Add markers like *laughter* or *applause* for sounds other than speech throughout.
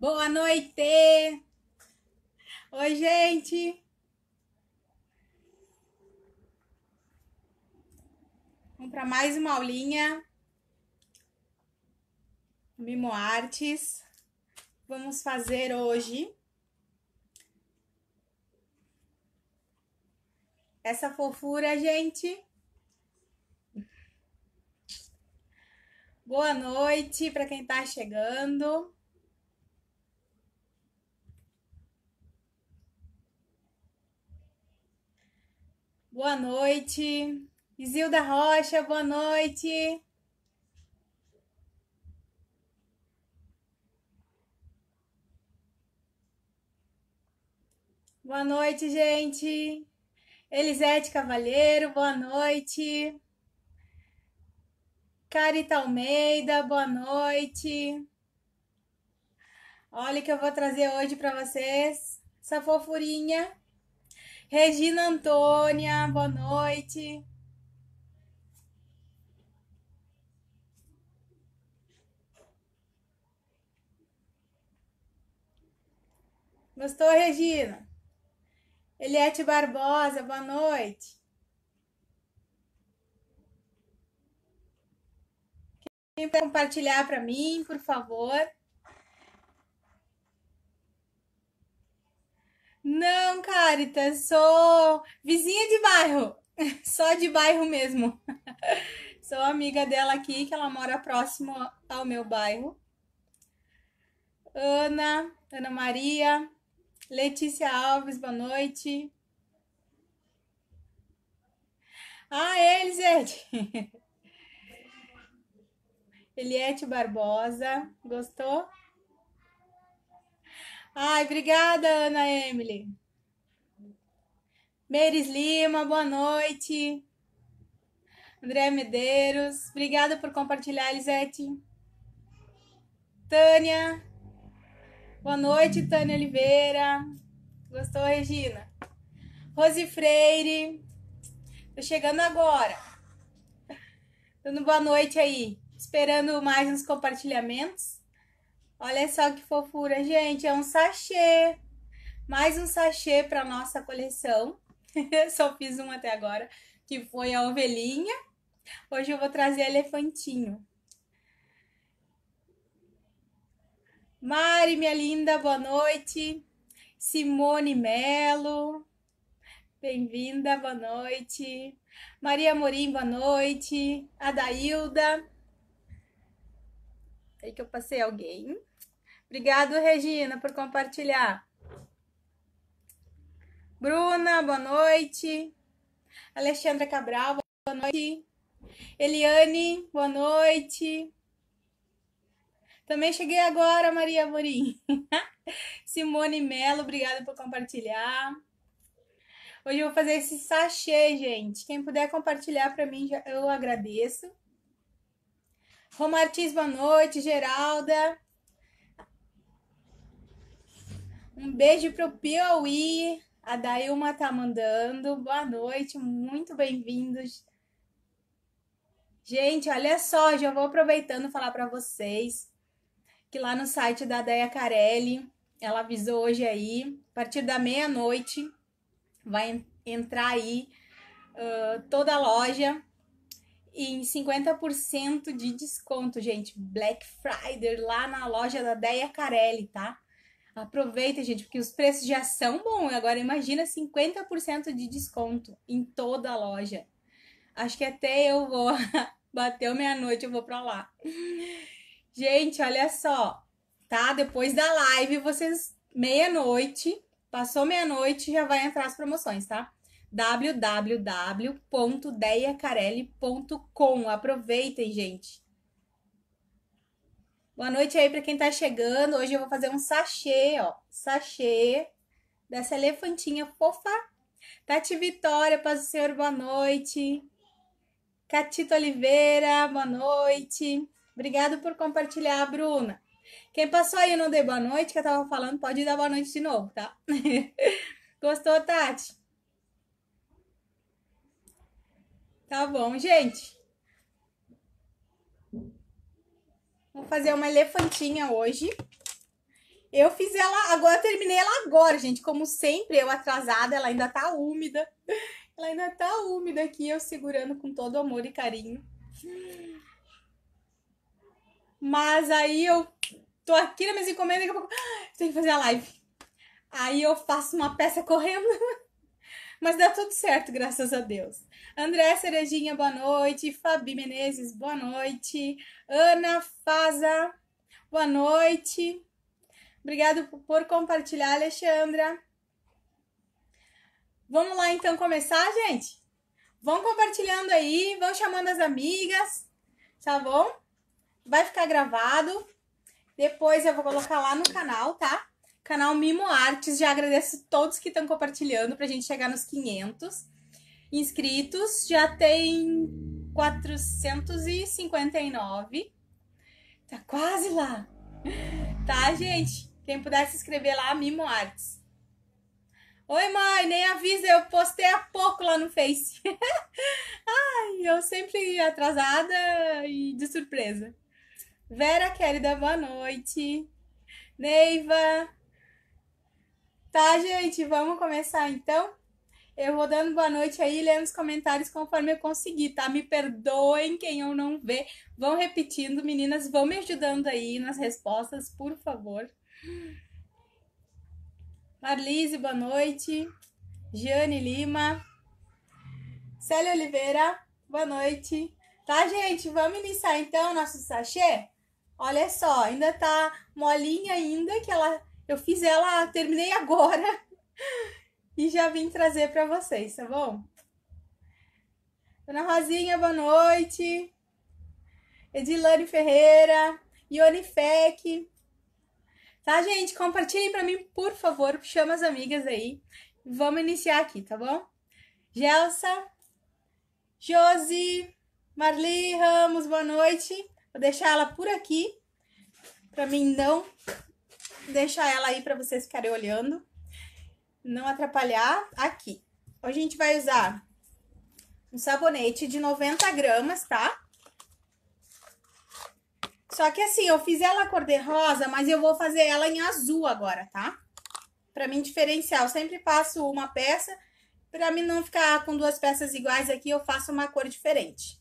Boa noite! Oi, gente! Vamos para mais uma aulinha. Mimo Artes. Vamos fazer hoje essa fofura, gente. Boa noite para quem está chegando. Boa noite. Isilda Rocha, boa noite. Boa noite, gente. Elisete Cavalheiro, boa noite. Carita Almeida, boa noite. Olha o que eu vou trazer hoje para vocês essa fofurinha Regina Antônia, boa noite. Gostou, Regina? Eliette Barbosa, boa noite. Quem vai compartilhar para mim, por favor? Não, Carita, sou vizinha de bairro, *laughs* só de bairro mesmo. *laughs* Sou amiga dela aqui, que ela mora próximo ao meu bairro. Ana, Ana Maria, Letícia Alves, boa noite. Ah, é, eles, *laughs* Ed. Eliette Barbosa, gostou? Ai, obrigada, Ana Emily. Meires Lima, boa noite. André Medeiros, obrigada por compartilhar, Elisete. Tânia, boa noite, Tânia Oliveira. Gostou, Regina? Rose Freire, tô chegando agora. Dando boa noite aí, esperando mais uns compartilhamentos. Olha só que fofura, gente. É um sachê. Mais um sachê para nossa coleção. *laughs* só fiz um até agora, que foi a ovelhinha. Hoje eu vou trazer elefantinho. Mari, minha linda, boa noite. Simone Melo, bem-vinda, boa noite. Maria Morim, boa noite. Adailda. Aí que eu passei alguém. Obrigado, Regina, por compartilhar. Bruna, boa noite. Alexandra Cabral, boa noite. Eliane, boa noite. Também cheguei agora, Maria Morim. *laughs* Simone Melo, obrigada por compartilhar. Hoje eu vou fazer esse sachê, gente. Quem puder compartilhar para mim, eu agradeço. Romartiz, boa noite. Geralda, Um beijo pro Piauí. A Dailma tá mandando. Boa noite, muito bem-vindos. Gente, olha só, já vou aproveitando falar para vocês que lá no site da Deia Carelli, ela avisou hoje aí, a partir da meia-noite, vai entrar aí uh, toda a loja em 50% de desconto, gente. Black Friday lá na loja da Deia Carelli, tá? Aproveita, gente, porque os preços já são bons. Agora imagina 50% de desconto em toda a loja. Acho que até eu vou. *laughs* bater meia-noite, eu vou pra lá. Gente, olha só, tá? Depois da live, vocês, meia-noite, passou meia-noite, já vai entrar as promoções, tá? www.deiacarelli.com. Aproveitem, gente. Boa noite aí para quem está chegando. Hoje eu vou fazer um sachê, ó. Sachê dessa elefantinha fofa. Tati Vitória, paz do Senhor, boa noite. Catita Oliveira, boa noite. Obrigado por compartilhar, Bruna. Quem passou aí e não deu boa noite, que eu tava falando, pode dar boa noite de novo, tá? *laughs* Gostou, Tati? Tá bom, gente. Vou fazer uma elefantinha hoje. Eu fiz ela agora, eu terminei ela agora, gente. Como sempre, eu atrasada, ela ainda tá úmida. Ela ainda tá úmida aqui, eu segurando com todo amor e carinho. Mas aí eu tô aqui na minha encomenda, daqui a pouco ah, *gasps* tenho que fazer a live. Aí eu faço uma peça correndo. *laughs* Mas dá tudo certo, graças a Deus. André Cerejinha, boa noite. Fabi Menezes, boa noite. Ana Faza, boa noite. Obrigado por compartilhar, Alexandra. Vamos lá então começar, gente? Vão compartilhando aí, vão chamando as amigas, tá bom? Vai ficar gravado. Depois eu vou colocar lá no canal, tá? canal Mimo Artes. Já agradeço a todos que estão compartilhando para a gente chegar nos 500 inscritos. Já tem 459. Tá quase lá. Tá, gente? Quem puder se inscrever lá, Mimo Artes. Oi, mãe, nem avisa, eu postei há pouco lá no Face. *laughs* Ai, eu sempre atrasada e de surpresa. Vera Querida, boa noite. Neiva, Tá, gente, vamos começar então? Eu vou dando boa noite aí e lendo os comentários conforme eu conseguir, tá? Me perdoem quem eu não vê. Vão repetindo, meninas, vão me ajudando aí nas respostas, por favor. Marlise, boa noite. Jane Lima. Célia Oliveira, boa noite. Tá, gente? Vamos iniciar então o nosso sachê? Olha só, ainda tá molinha ainda, que ela eu fiz ela, terminei agora *laughs* e já vim trazer para vocês, tá bom? Dona Rosinha, boa noite. Edilane Ferreira, Ione Feck. Tá, gente? Compartilhem para mim, por favor. Chama as amigas aí. Vamos iniciar aqui, tá bom? Gelsa, Josi, Marli Ramos, boa noite. Vou deixar ela por aqui, para mim não Deixar ela aí para vocês ficarem olhando. Não atrapalhar aqui. Hoje a gente vai usar um sabonete de 90 gramas, tá? Só que assim, eu fiz ela cor de rosa, mas eu vou fazer ela em azul agora, tá? Pra mim diferenciar, eu sempre faço uma peça, pra mim não ficar com duas peças iguais aqui, eu faço uma cor diferente,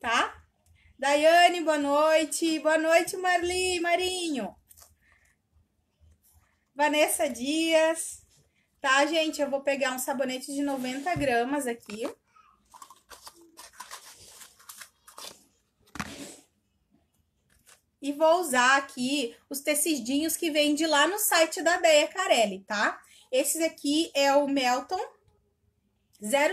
tá? Daiane, boa noite, boa noite Marli, Marinho. Vanessa Dias. Tá, gente? Eu vou pegar um sabonete de 90 gramas aqui. E vou usar aqui os tecidinhos que vende lá no site da Deia Carelli, tá? Esse aqui é o Melton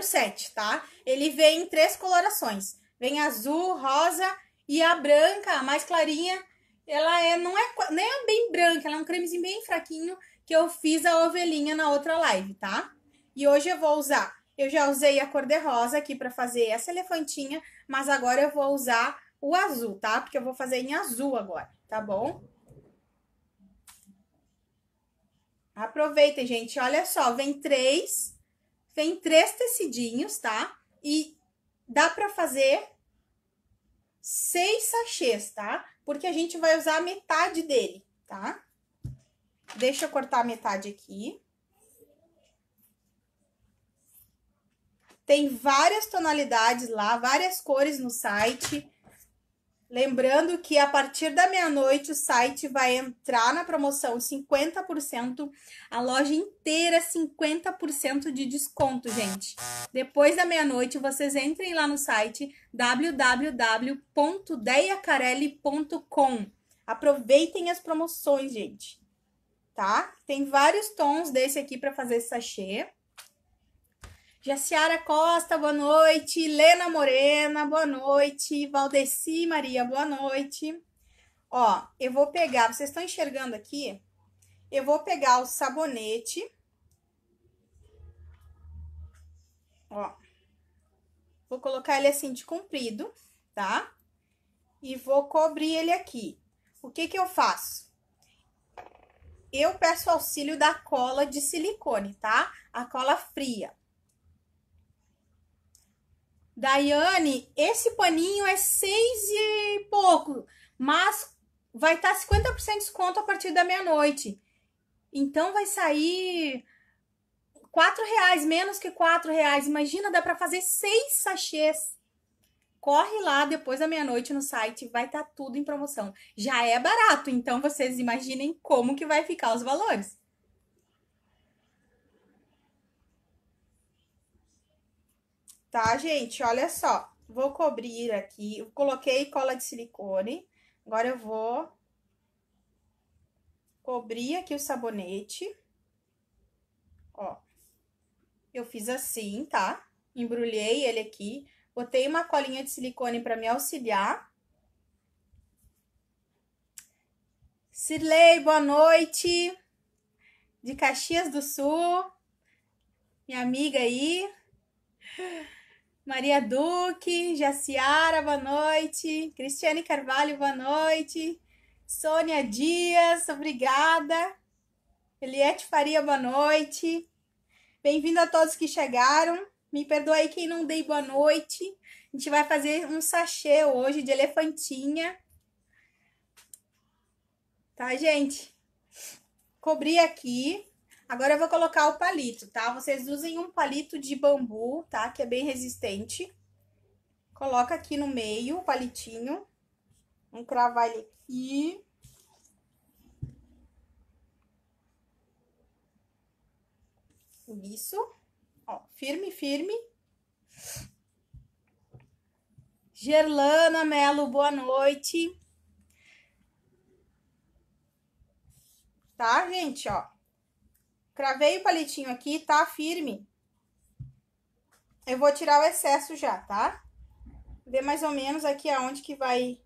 07, tá? Ele vem em três colorações. Vem azul, rosa e a branca, a mais clarinha, ela é, não é, nem é bem branca, ela é um cremezinho bem fraquinho que eu fiz a ovelhinha na outra live, tá? E hoje eu vou usar, eu já usei a cor de rosa aqui pra fazer essa elefantinha, mas agora eu vou usar o azul, tá? Porque eu vou fazer em azul agora, tá bom? Aproveitem, gente. Olha só, vem três, vem três tecidinhos, tá? E dá pra fazer seis sachês, tá? porque a gente vai usar a metade dele, tá? Deixa eu cortar a metade aqui. Tem várias tonalidades lá, várias cores no site. Lembrando que a partir da meia-noite o site vai entrar na promoção 50%, a loja inteira 50% de desconto, gente. Depois da meia-noite vocês entrem lá no site, www.deiacarelli.com. Aproveitem as promoções, gente. Tá? Tem vários tons desse aqui para fazer sachê. Jaciara Costa, boa noite. Lena Morena, boa noite. Valdeci Maria, boa noite. Ó, eu vou pegar, vocês estão enxergando aqui? Eu vou pegar o sabonete. Ó, Vou colocar ele assim de comprido, tá? E vou cobrir ele aqui. O que que eu faço? Eu peço auxílio da cola de silicone, tá? A cola fria. Daiane, esse paninho é seis e pouco, mas vai estar tá 50% de desconto a partir da meia-noite. Então, vai sair Quatro reais, menos que quatro reais. Imagina, dá para fazer seis sachês. Corre lá depois da meia-noite no site, vai estar tá tudo em promoção. Já é barato, então vocês imaginem como que vai ficar os valores. Tá, gente? Olha só. Vou cobrir aqui. Eu coloquei cola de silicone. Agora eu vou cobrir aqui o sabonete. Ó eu fiz assim, tá? Embrulhei ele aqui, botei uma colinha de silicone para me auxiliar. Sirlei, boa noite! De Caxias do Sul, minha amiga aí. Maria Duque, Jaciara, boa noite. Cristiane Carvalho, boa noite. Sônia Dias, obrigada. Eliette Faria, boa noite. Bem-vindo a todos que chegaram. Me perdoe aí quem não dei boa noite. A gente vai fazer um sachê hoje de elefantinha. Tá, gente? Cobri aqui. Agora eu vou colocar o palito, tá? Vocês usem um palito de bambu, tá? Que é bem resistente. Coloca aqui no meio o palitinho. Vamos cravar ele aqui. Isso. Ó, firme, firme. Gerlana Melo, boa noite. Tá, gente, ó. Cravei o palitinho aqui, tá firme. Eu vou tirar o excesso já, tá? Ver mais ou menos aqui aonde que vai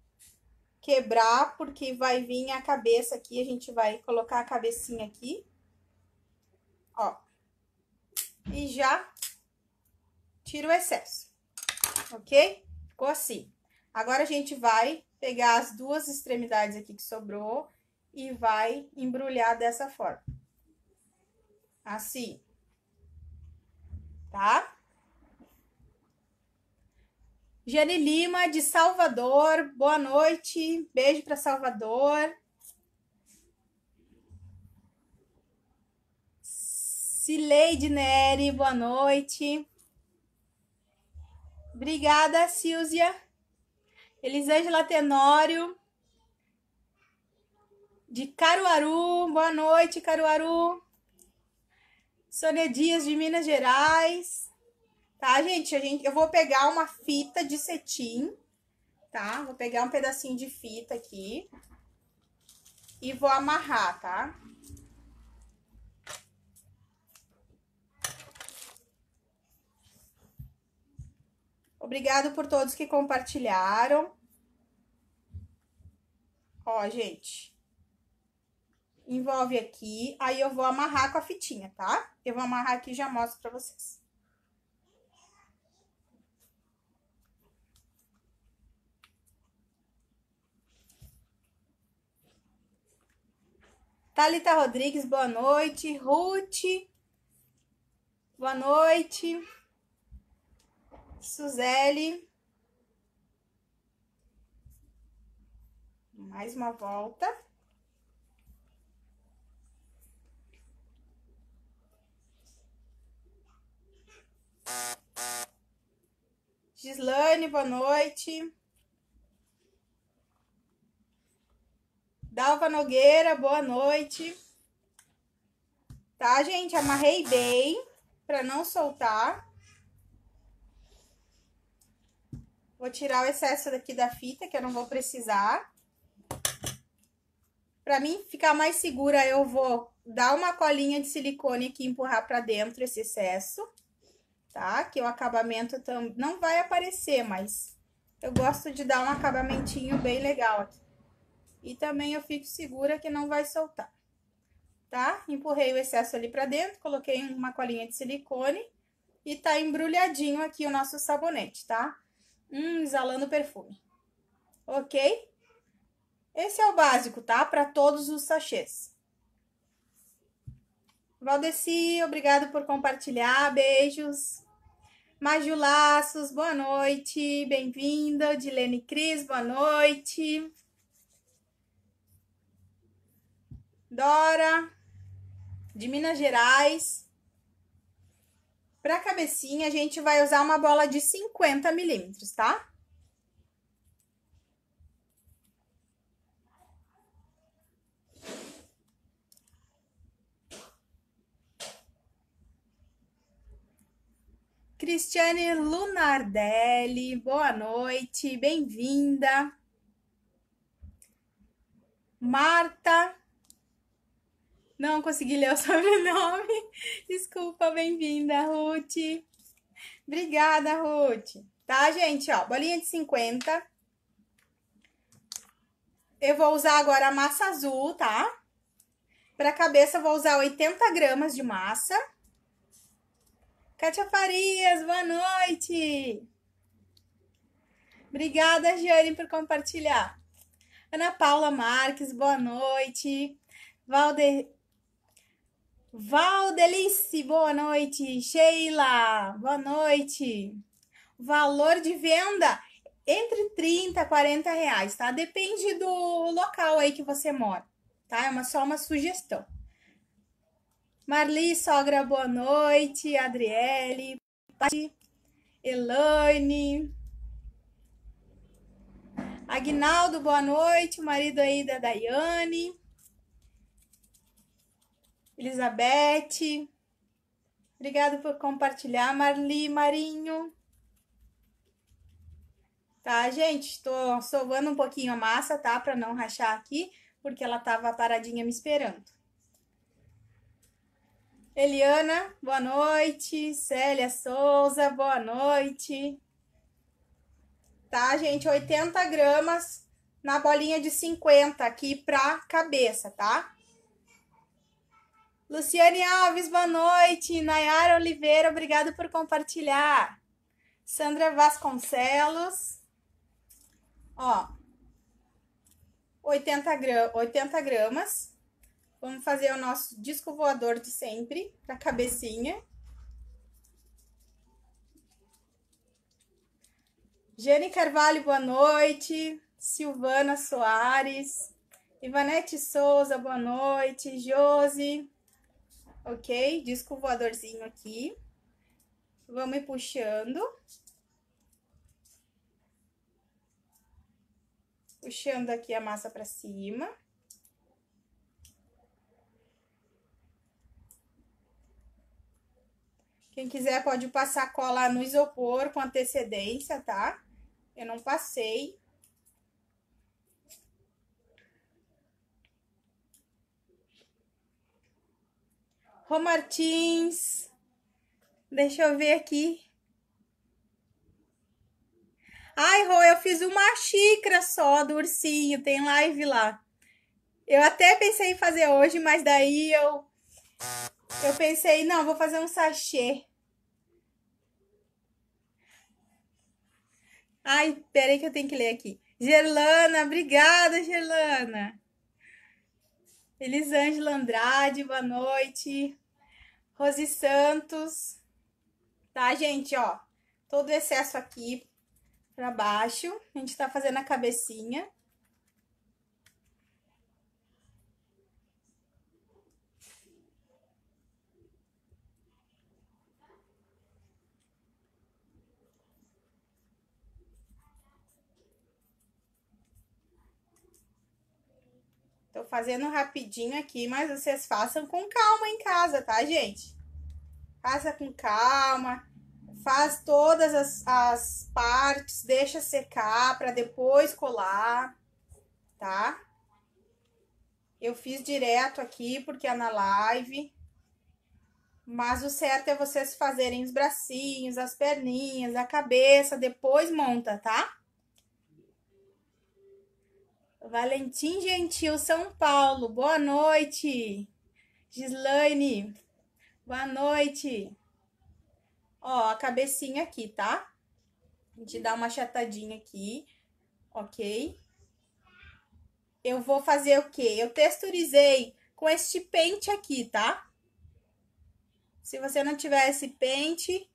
quebrar, porque vai vir a cabeça aqui, a gente vai colocar a cabecinha aqui. Ó, e já tira o excesso, ok? Ficou assim. Agora, a gente vai pegar as duas extremidades aqui que sobrou e vai embrulhar dessa forma. Assim. Tá? Jane Lima, de Salvador. Boa noite. Beijo para Salvador. Cileide Neri, boa noite. Obrigada, Silvia. Elisângela Tenório. De Caruaru, boa noite, Caruaru. Sônia Dias, de Minas Gerais. Tá, gente? A gente eu vou pegar uma fita de cetim, tá? Vou pegar um pedacinho de fita aqui e vou amarrar, tá? Obrigado por todos que compartilharam. Ó, gente. Envolve aqui, aí eu vou amarrar com a fitinha, tá? Eu vou amarrar aqui e já mostro pra vocês. Talita Rodrigues, boa noite. Ruth, boa noite. Suzele. Mais uma volta. Gislane, boa noite. Dalva Nogueira, boa noite. Tá, gente? Amarrei bem para não soltar. Vou tirar o excesso daqui da fita, que eu não vou precisar. Pra mim ficar mais segura, eu vou dar uma colinha de silicone aqui e empurrar pra dentro esse excesso. Tá? Que o acabamento tam... não vai aparecer, mas eu gosto de dar um acabamentinho bem legal aqui. E também eu fico segura que não vai soltar. Tá? Empurrei o excesso ali pra dentro, coloquei uma colinha de silicone. E tá embrulhadinho aqui o nosso sabonete, tá? Hum, exalando perfume. Ok? Esse é o básico, tá? Para todos os sachês. Valdeci, obrigado por compartilhar. Beijos. Maju Laços, boa noite. Bem-vinda. Dilene Cris, boa noite. Dora, de Minas Gerais. Para a cabecinha, a gente vai usar uma bola de 50 milímetros, tá? Cristiane Lunardelli, boa noite, bem-vinda. Marta não consegui ler o *laughs* sobrenome. Desculpa, bem-vinda, Ruth. Obrigada, Ruth. Tá, gente? Ó, bolinha de 50. Eu vou usar agora a massa azul, tá? Pra cabeça, eu vou usar 80 gramas de massa. Kátia Farias, boa noite! Obrigada, Jane, por compartilhar. Ana Paula Marques, boa noite. Valde... Valdelice, boa noite. Sheila, boa noite. Valor de venda entre 30 e 40 reais, tá? Depende do local aí que você mora, tá? É uma, só uma sugestão. Marli, sogra, boa noite. Adriele, Pati, Elaine. Agnaldo, boa noite. O marido aí da Daiane. Elizabeth. Obrigado por compartilhar, Marli Marinho. Tá, gente? Estou sovando um pouquinho a massa, tá? Para não rachar aqui, porque ela tava paradinha me esperando. Eliana, boa noite. Célia Souza, boa noite. Tá, gente? 80 gramas na bolinha de 50 aqui pra cabeça, tá? Luciane Alves, boa noite. Nayara Oliveira, obrigado por compartilhar. Sandra Vasconcelos. Ó, 80, gr, 80 gramas. Vamos fazer o nosso disco voador de sempre, para cabecinha. Jane Carvalho, boa noite. Silvana Soares. Ivanete Souza, boa noite. Josi ok? Disco voadorzinho aqui. Vamos puxando. Puxando aqui a massa pra cima. Quem quiser pode passar cola no isopor com antecedência, tá? Eu não passei, Rô Martins. Deixa eu ver aqui. Ai, Rô, eu fiz uma xícara só do ursinho, tem live lá. Eu até pensei em fazer hoje, mas daí eu eu pensei, não, vou fazer um sachê. Ai, peraí que eu tenho que ler aqui. Gerlana, obrigada, Gerlana. Elisângela Andrade, boa noite. Rose Santos. Tá, gente, ó. Todo o excesso aqui para baixo. A gente tá fazendo a cabecinha. Tô fazendo rapidinho aqui, mas vocês façam com calma em casa, tá, gente? Faça com calma, faz todas as, as partes, deixa secar para depois colar, tá? Eu fiz direto aqui porque é na live, mas o certo é vocês fazerem os bracinhos, as perninhas, a cabeça, depois monta, tá? Valentim Gentil, São Paulo. Boa noite. Gislaine, boa noite. Ó, a cabecinha aqui, tá? A gente dá uma chatadinha aqui, ok? Eu vou fazer o quê? Eu texturizei com este pente aqui, tá? Se você não tiver esse pente,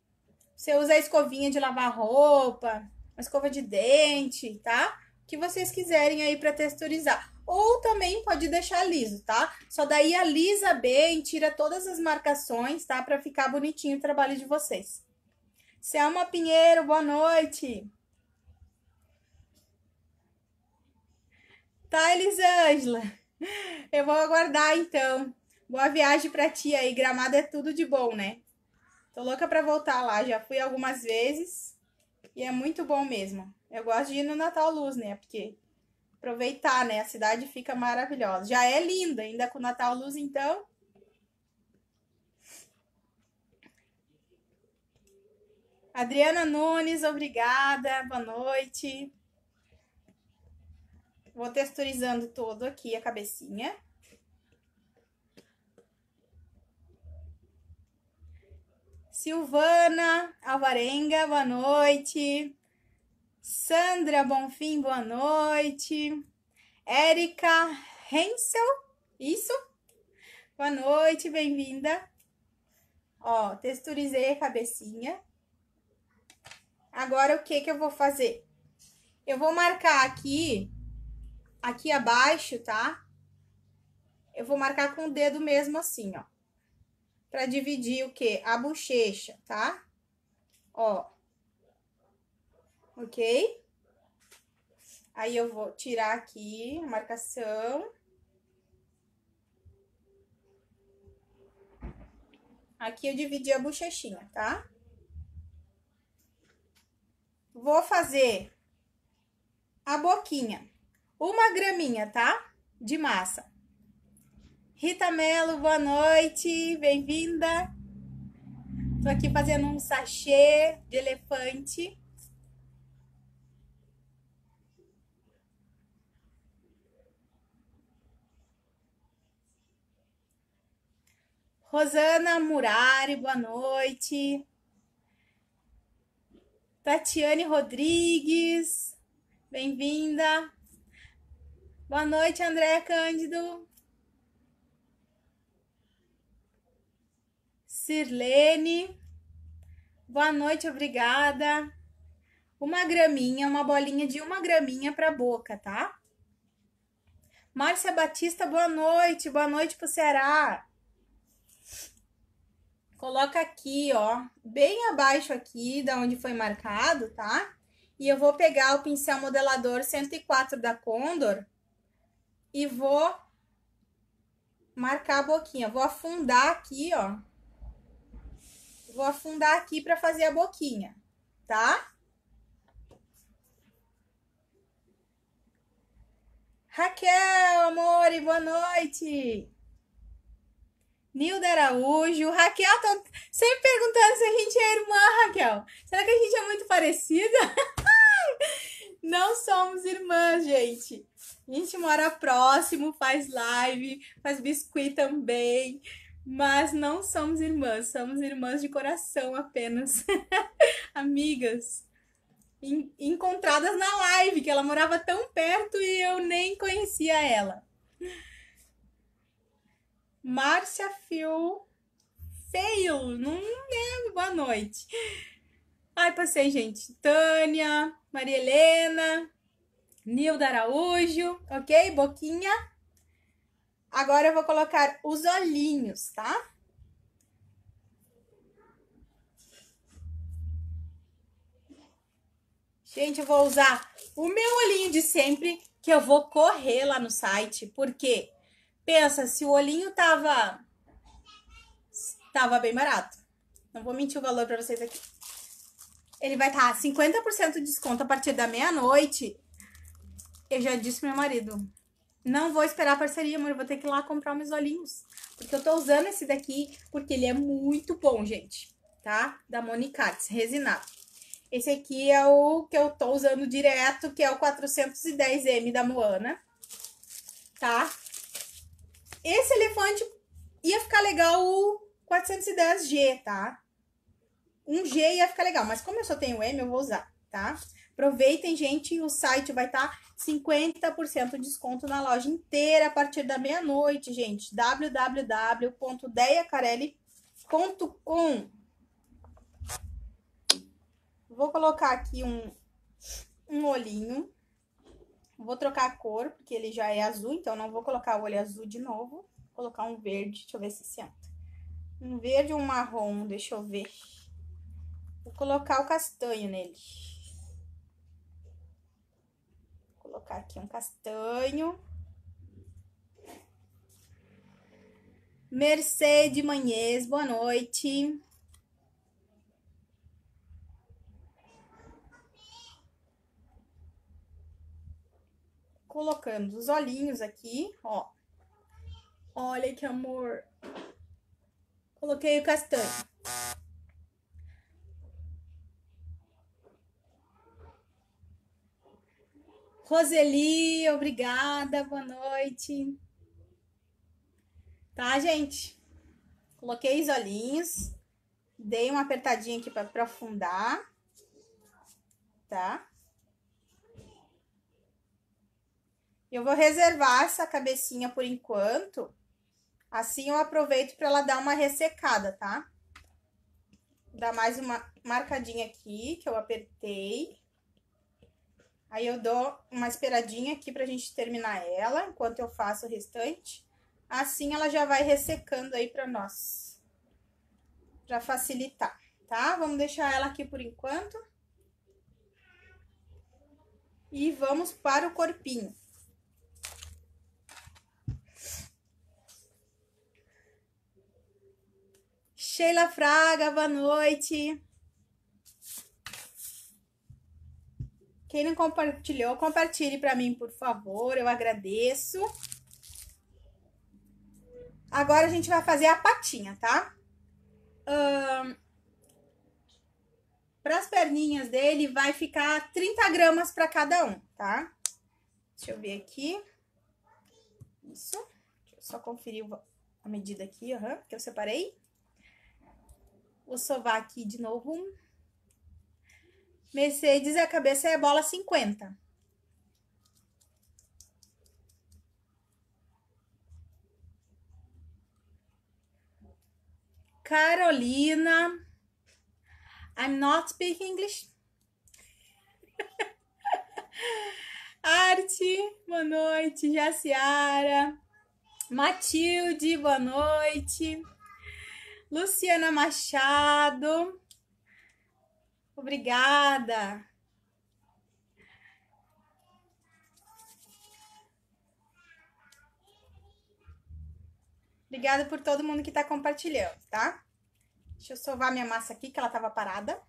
você usa a escovinha de lavar roupa, uma escova de dente, tá? que vocês quiserem aí para texturizar. Ou também pode deixar liso, tá? Só daí alisa bem, tira todas as marcações, tá? Para ficar bonitinho o trabalho de vocês. Selma Pinheiro, boa noite. Tá, Elisângela? Eu vou aguardar então. Boa viagem pra ti aí. Gramado é tudo de bom, né? Tô louca pra voltar lá. Já fui algumas vezes e é muito bom mesmo. Eu gosto de ir no Natal Luz, né? Porque aproveitar, né? A cidade fica maravilhosa. Já é linda, ainda com Natal Luz, então. Adriana Nunes, obrigada, boa noite. Vou texturizando todo aqui a cabecinha. Silvana Alvarenga, boa noite. Sandra Bonfim, boa noite. Érica Hensel, isso? Boa noite, bem-vinda. Ó, texturizei a cabecinha. Agora, o que que eu vou fazer? Eu vou marcar aqui, aqui abaixo, tá? Eu vou marcar com o dedo mesmo assim, ó. Pra dividir o que? A bochecha, tá? Ó ok? Aí eu vou tirar aqui a marcação. Aqui eu dividi a bochechinha, tá? Vou fazer a boquinha. Uma graminha, tá? De massa. Rita Melo, boa noite, bem-vinda. Tô aqui fazendo um sachê de elefante. Rosana Murari, boa noite. Tatiane Rodrigues, bem-vinda. Boa noite, André Cândido. Sirlene, boa noite, obrigada. Uma graminha, uma bolinha de uma graminha para a boca, tá? Márcia Batista, boa noite, boa noite para o Ceará coloca aqui, ó, bem abaixo aqui da onde foi marcado, tá? E eu vou pegar o pincel modelador 104 da Condor e vou marcar a boquinha. Vou afundar aqui, ó. Vou afundar aqui para fazer a boquinha, tá? Raquel, amor, boa noite! Nilda Araújo, Raquel, tô tá sempre perguntando se a gente é irmã, Raquel. Será que a gente é muito parecida? *laughs* Não somos irmãs, gente. A gente mora próximo, faz live, faz biscuit também. Mas não somos irmãs, somos irmãs de coração apenas. *laughs* Amigas. Encontradas na live, que ela morava tão perto e eu nem conhecia ela. Márcia Fio Feio, não lembro, boa noite. Ai, passei, gente. Tânia, Maria Helena, Nilda Araújo, ok? Boquinha. Agora eu vou colocar os olhinhos, tá? Gente, eu vou usar o meu olhinho de sempre, que eu vou correr lá no site, porque Pensa, se o olhinho tava tava bem barato. Não vou mentir o valor para vocês aqui. Ele vai estar tá 50% de desconto a partir da meia-noite. Eu já disse pro meu marido, não vou esperar a parceria, amor, eu vou ter que ir lá comprar meus olhinhos. Porque eu tô usando esse daqui, porque ele é muito bom, gente, tá? Da Monicates, resinado. Esse aqui é o que eu tô usando direto, que é o 410M da Moana, tá? Esse elefante ia ficar legal o 410G, tá? Um G ia ficar legal, mas como eu só tenho M, eu vou usar, tá? Aproveitem, gente, o site vai estar tá 50% de desconto na loja inteira a partir da meia-noite, gente. www.deiacarelli.com Vou colocar aqui um, um olhinho. Vou trocar a cor, porque ele já é azul, então não vou colocar o olho azul de novo. Vou colocar um verde, deixa eu ver se senta. Um verde um marrom, deixa eu ver. Vou colocar o castanho nele. Vou colocar aqui um castanho. Mercedes Manhês, boa noite. colocamos os olhinhos aqui, ó. Olha que amor. Coloquei o castanho. Roseli, obrigada, boa noite. Tá, gente? Coloquei os olhinhos, dei uma apertadinha aqui para aprofundar, tá? Eu vou reservar essa cabecinha por enquanto. Assim eu aproveito para ela dar uma ressecada, tá? Dá mais uma marcadinha aqui, que eu apertei. Aí eu dou uma esperadinha aqui pra gente terminar ela, enquanto eu faço o restante. Assim ela já vai ressecando aí para nós, para facilitar, tá? Vamos deixar ela aqui por enquanto. E vamos para o corpinho. Sheila Fraga, boa noite. Quem não compartilhou, compartilhe para mim, por favor. Eu agradeço. Agora a gente vai fazer a patinha, tá? Um, para as perninhas dele vai ficar 30 gramas para cada um, tá? Deixa eu ver aqui. Isso. Deixa eu só conferir a medida aqui, uhum, que eu separei. Vou sovar aqui de novo. Mercedes, a cabeça é bola 50. Carolina, I'm not speaking English. *laughs* Arte, boa noite. Jaciara. Matilde, boa noite. Luciana Machado. Obrigada. Obrigada por todo mundo que está compartilhando, tá? Deixa eu sovar minha massa aqui, que ela estava parada.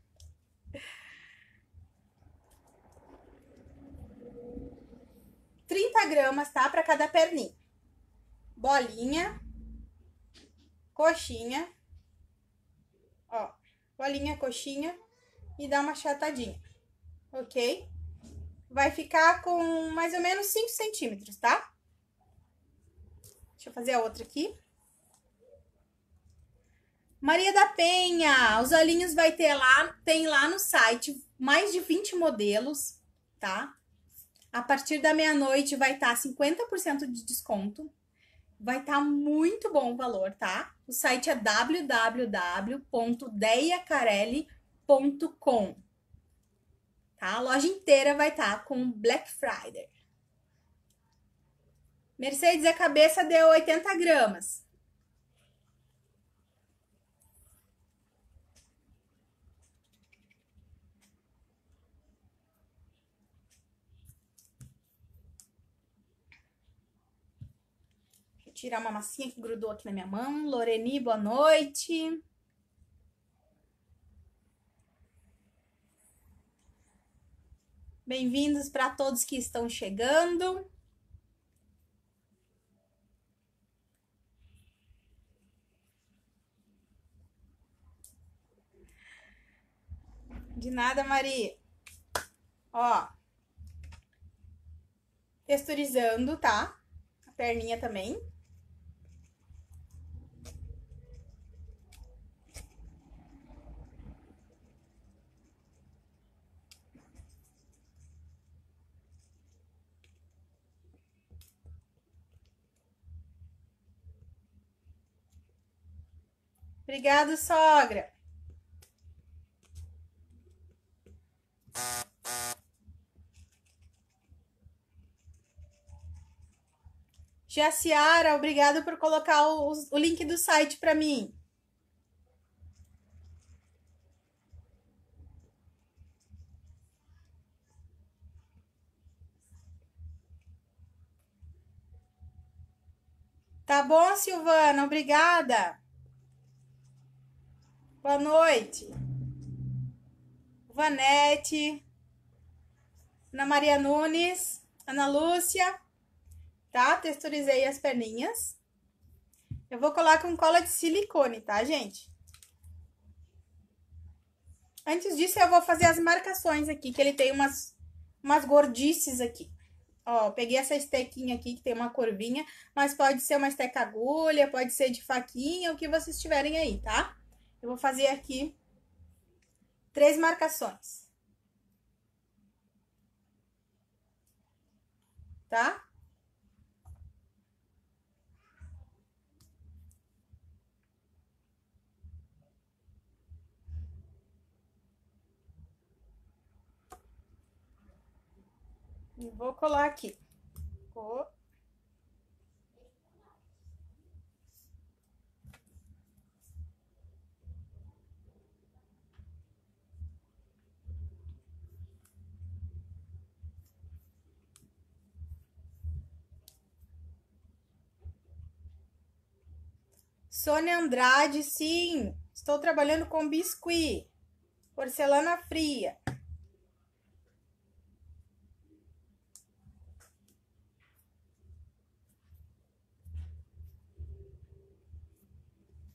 Trinta gramas, tá? Para cada perninha. Bolinha. Coxinha. Ó, bolinha, coxinha e dá uma chatadinha ok? Vai ficar com mais ou menos 5 centímetros, tá? Deixa eu fazer a outra aqui. Maria da Penha, os olhinhos vai ter lá, tem lá no site mais de 20 modelos, tá? A partir da meia-noite vai estar tá 50% de desconto vai estar tá muito bom o valor, tá? O site é www.deiacarelli.com. Tá? A loja inteira vai estar tá com Black Friday. Mercedes, a cabeça deu 80 gramas. tirar uma massinha que grudou aqui na minha mão. Loreni, boa noite. Bem-vindos para todos que estão chegando. De nada, Mari. Ó. Texturizando, tá? A perninha também. Obrigado, sogra. Jaciara, obrigado por colocar o, o link do site para mim. Tá bom, Silvana, obrigada. Boa noite. Vanete, Ana Maria Nunes, Ana Lúcia, tá? Texturizei as perninhas. Eu vou colar com cola de silicone, tá, gente? Antes disso, eu vou fazer as marcações aqui, que ele tem umas, umas gordices aqui. Ó, peguei essa estequinha aqui, que tem uma curvinha, mas pode ser uma esteca agulha, pode ser de faquinha, o que vocês tiverem aí, tá? Tá? Eu vou fazer aqui três marcações. Tá? E vou colar aqui. Vou Sônia Andrade, sim. Estou trabalhando com biscuit, porcelana fria.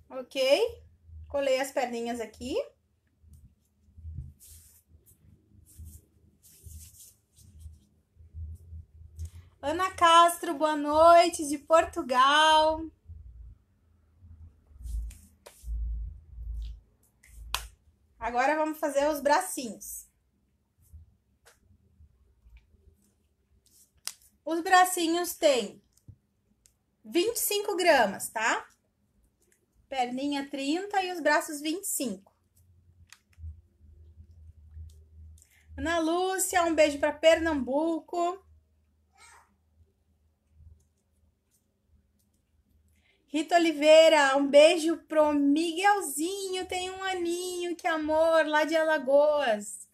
Ok? Colei as perninhas aqui. Ana Castro, boa noite de Portugal. Agora vamos fazer os bracinhos. Os bracinhos têm 25 gramas, tá? Perninha 30 e os braços 25. Ana Lúcia, um beijo para Pernambuco. Rita Oliveira, um beijo pro Miguelzinho, tem um aninho, que amor, lá de Alagoas.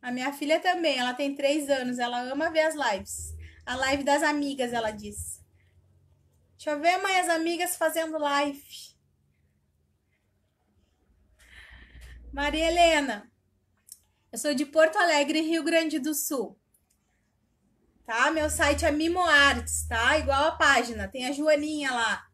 A minha filha também, ela tem três anos, ela ama ver as lives. A live das amigas, ela disse. Deixa eu ver mãe, as amigas fazendo live. Maria Helena, eu sou de Porto Alegre, Rio Grande do Sul tá? Meu site é Mimoarts, tá? Igual a página, tem a Joaninha lá.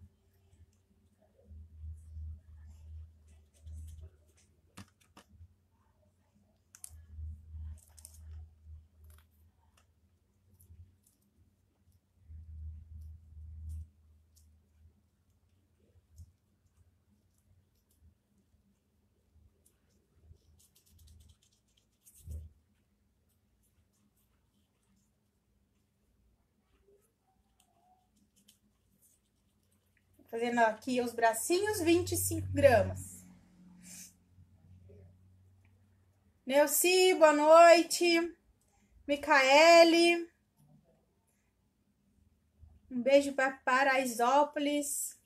fazendo aqui os bracinhos, 25 gramas. Neuci, boa noite. Micaele. Um beijo para Paraisópolis.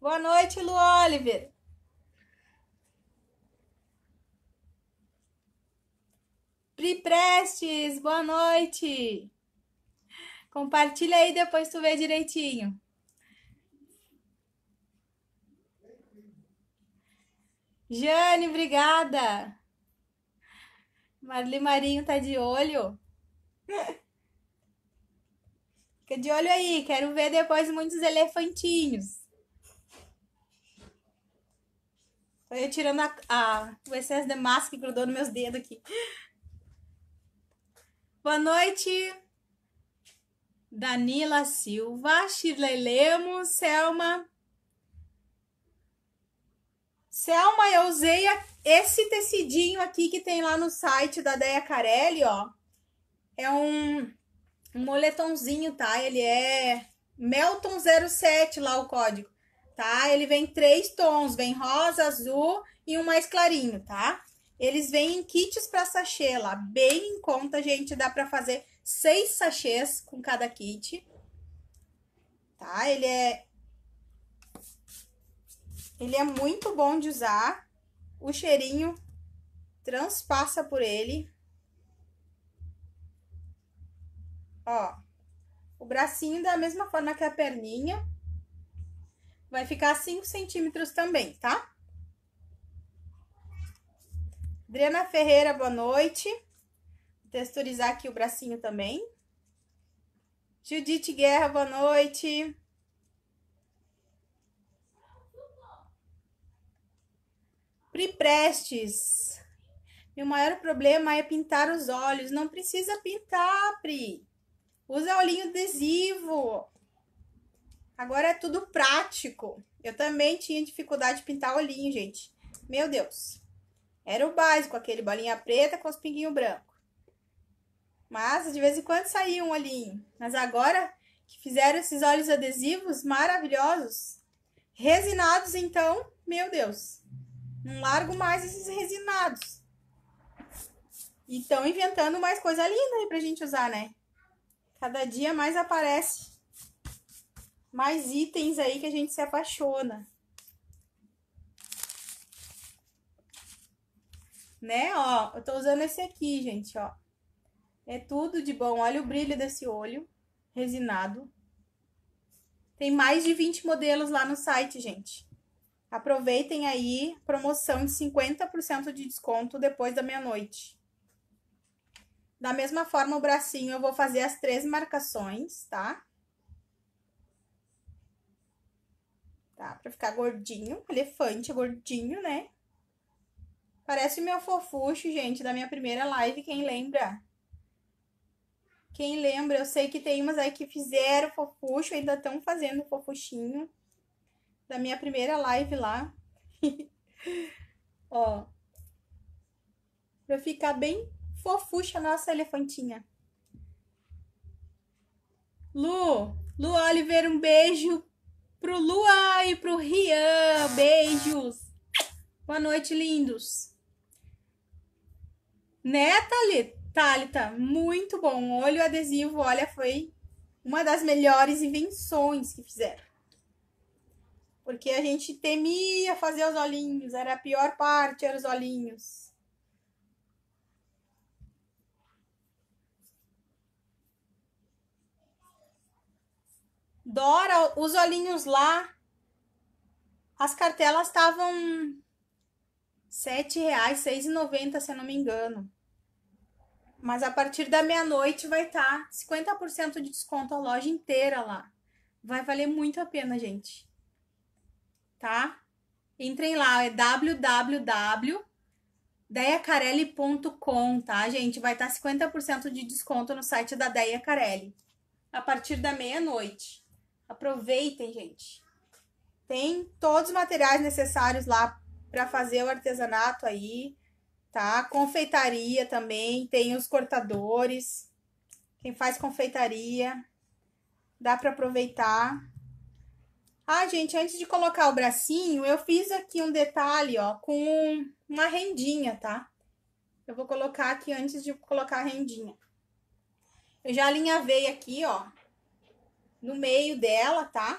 Boa noite, Lu Oliver. Pri Prestes, boa noite. Compartilha aí, depois tu vê direitinho. Jane, obrigada. Marli Marinho tá de olho. Fica de olho aí, quero ver depois muitos elefantinhos. Tô eu tirando a, a, o excesso de massa que grudou nos meus dedos aqui. Boa noite, Danila Silva, Shirley Lemos, Selma. Selma, eu usei esse tecidinho aqui que tem lá no site da Deia Carelli, ó. É um, um moletomzinho, tá? Ele é Melton07 lá o código, tá? Ele vem três tons, vem rosa, azul e um mais clarinho, tá? Eles vêm em kits para sachê lá, bem em conta, gente. Dá para fazer seis sachês com cada kit. Tá? Ele é... Ele é muito bom de usar. O cheirinho transpassa por ele. Ó. O bracinho da mesma forma que a perninha. Vai ficar 5 centímetros também, tá? Adriana Ferreira, boa noite. Vou texturizar aqui o bracinho também. Judite Guerra, boa noite. Pri Prestes. Meu maior problema é pintar os olhos. Não precisa pintar, Pri. Usa olhinho adesivo. Agora é tudo prático. Eu também tinha dificuldade de pintar olhinho, gente. Meu Deus. Era o básico, aquele bolinha preta com os pinguinhos branco. Mas de vez em quando saía um olhinho. Mas agora que fizeram esses olhos adesivos maravilhosos, resinados então, meu Deus, não largo mais esses resinados. E estão inventando mais coisa linda aí pra gente usar, né? Cada dia mais aparece mais itens aí que a gente se apaixona. né? Ó, eu tô usando esse aqui, gente, ó. É tudo de bom. Olha o brilho desse olho resinado. Tem mais de 20 modelos lá no site, gente. Aproveitem aí, promoção de 50% de desconto depois da meia-noite. Da mesma forma, o bracinho eu vou fazer as três marcações, tá? Tá, pra ficar gordinho, elefante gordinho, né? Parece o meu fofuxo, gente, da minha primeira live, quem lembra? Quem lembra? Eu sei que tem umas aí que fizeram fofuxo, ainda estão fazendo fofuchinho. Da minha primeira live lá. *laughs* Ó. Pra ficar bem fofucha a nossa elefantinha. Lu, Lu Oliver, um beijo pro Lua e pro Rian. Beijos. Boa noite, lindos. Né, Thalita? muito bom. Olho adesivo, olha, foi uma das melhores invenções que fizeram. Porque a gente temia fazer os olhinhos, era a pior parte, eram os olhinhos. Dora, os olhinhos lá, as cartelas estavam R$ 7,00, R$ 6,90, se eu não me engano. Mas a partir da meia-noite vai estar tá 50% de desconto a loja inteira lá. Vai valer muito a pena, gente. Tá? Entrem lá, é www.deiacarelli.com, tá, gente? Vai estar tá 50% de desconto no site da Deia Carelli. A partir da meia-noite. Aproveitem, gente. Tem todos os materiais necessários lá para fazer o artesanato aí tá? Confeitaria também, tem os cortadores. Quem faz confeitaria, dá para aproveitar. Ah, gente, antes de colocar o bracinho, eu fiz aqui um detalhe, ó, com uma rendinha, tá? Eu vou colocar aqui antes de colocar a rendinha. Eu já alinhavei aqui, ó, no meio dela, tá?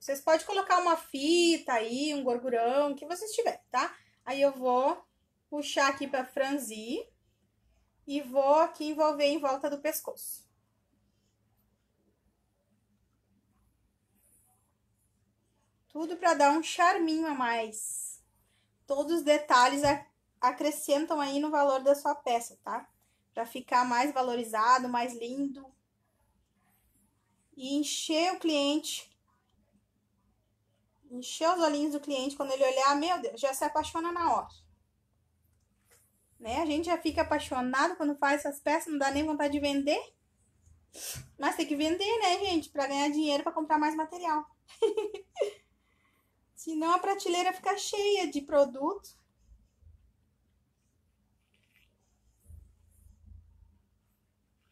Vocês podem colocar uma fita aí, um gorgurão, o que vocês tiverem, tá? Aí eu vou puxar aqui para franzir e vou aqui envolver em volta do pescoço. Tudo para dar um charminho a mais. Todos os detalhes acrescentam aí no valor da sua peça, tá? Para ficar mais valorizado, mais lindo. E encher o cliente encher os olhinhos do cliente quando ele olhar, meu Deus, já se apaixona na hora. Né? A gente já fica apaixonado quando faz essas peças, não dá nem vontade de vender. Mas tem que vender, né, gente? Pra ganhar dinheiro, pra comprar mais material. *laughs* Senão a prateleira fica cheia de produto.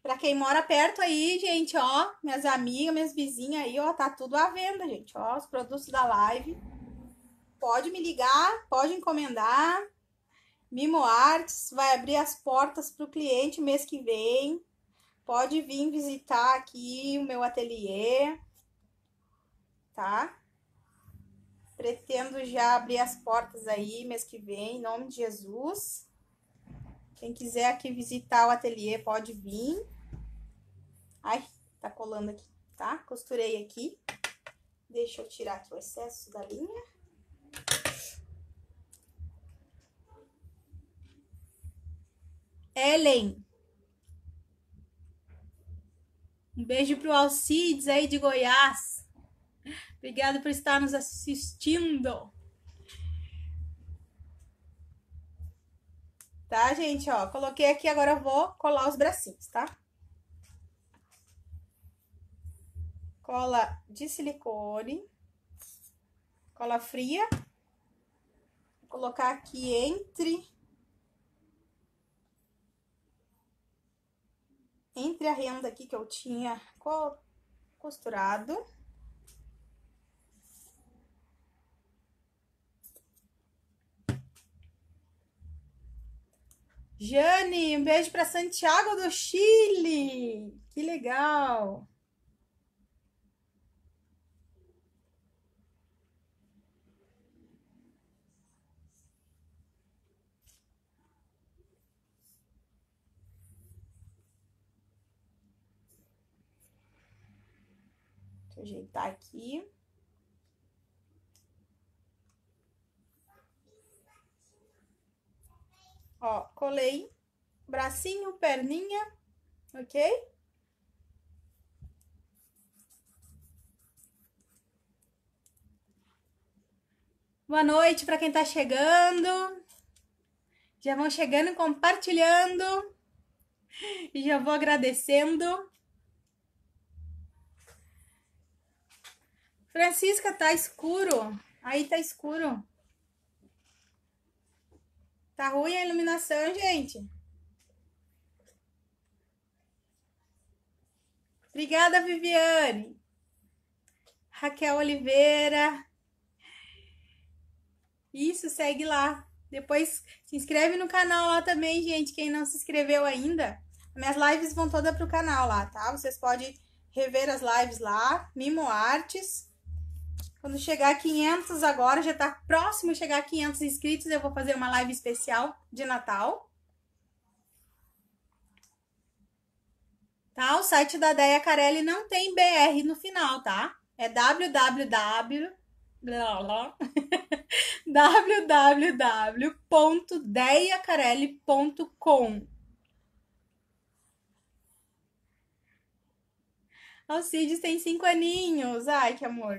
Pra quem mora perto aí, gente, ó, minhas amigas, minhas vizinhas aí, ó, tá tudo à venda, gente, ó, os produtos da live. Pode me ligar, pode encomendar. Mimo Arts vai abrir as portas para o cliente mês que vem. Pode vir visitar aqui o meu ateliê, tá? Pretendo já abrir as portas aí mês que vem, em nome de Jesus. Quem quiser aqui visitar o ateliê pode vir. Ai, tá colando aqui, tá? Costurei aqui. Deixa eu tirar aqui o excesso da linha. Ellen. Um beijo para o Alcides aí de Goiás. Obrigado por estar nos assistindo. Tá, gente, ó, coloquei aqui, agora vou colar os bracinhos, tá? Cola de silicone, cola fria, vou colocar aqui entre entre a renda aqui que eu tinha co costurado. Jane, um beijo para Santiago do Chile. Que legal. ajeitar aqui. Ó, colei bracinho, perninha, ok? Boa noite para quem está chegando. Já vão chegando, compartilhando. E já vou agradecendo. Francisca, tá escuro. Aí tá escuro. Tá ruim a iluminação, gente. Obrigada, Viviane. Raquel Oliveira. Isso, segue lá. Depois se inscreve no canal lá também, gente. Quem não se inscreveu ainda, minhas lives vão toda pro canal lá, tá? Vocês podem rever as lives lá. Mimo Artes. Quando chegar a 500 agora, já tá próximo a chegar a 500 inscritos, eu vou fazer uma live especial de Natal. Tá? O site da Deia Carelli não tem BR no final, tá? É www www.deiacarelli.com Alcides tem cinco aninhos. Ai, que amor.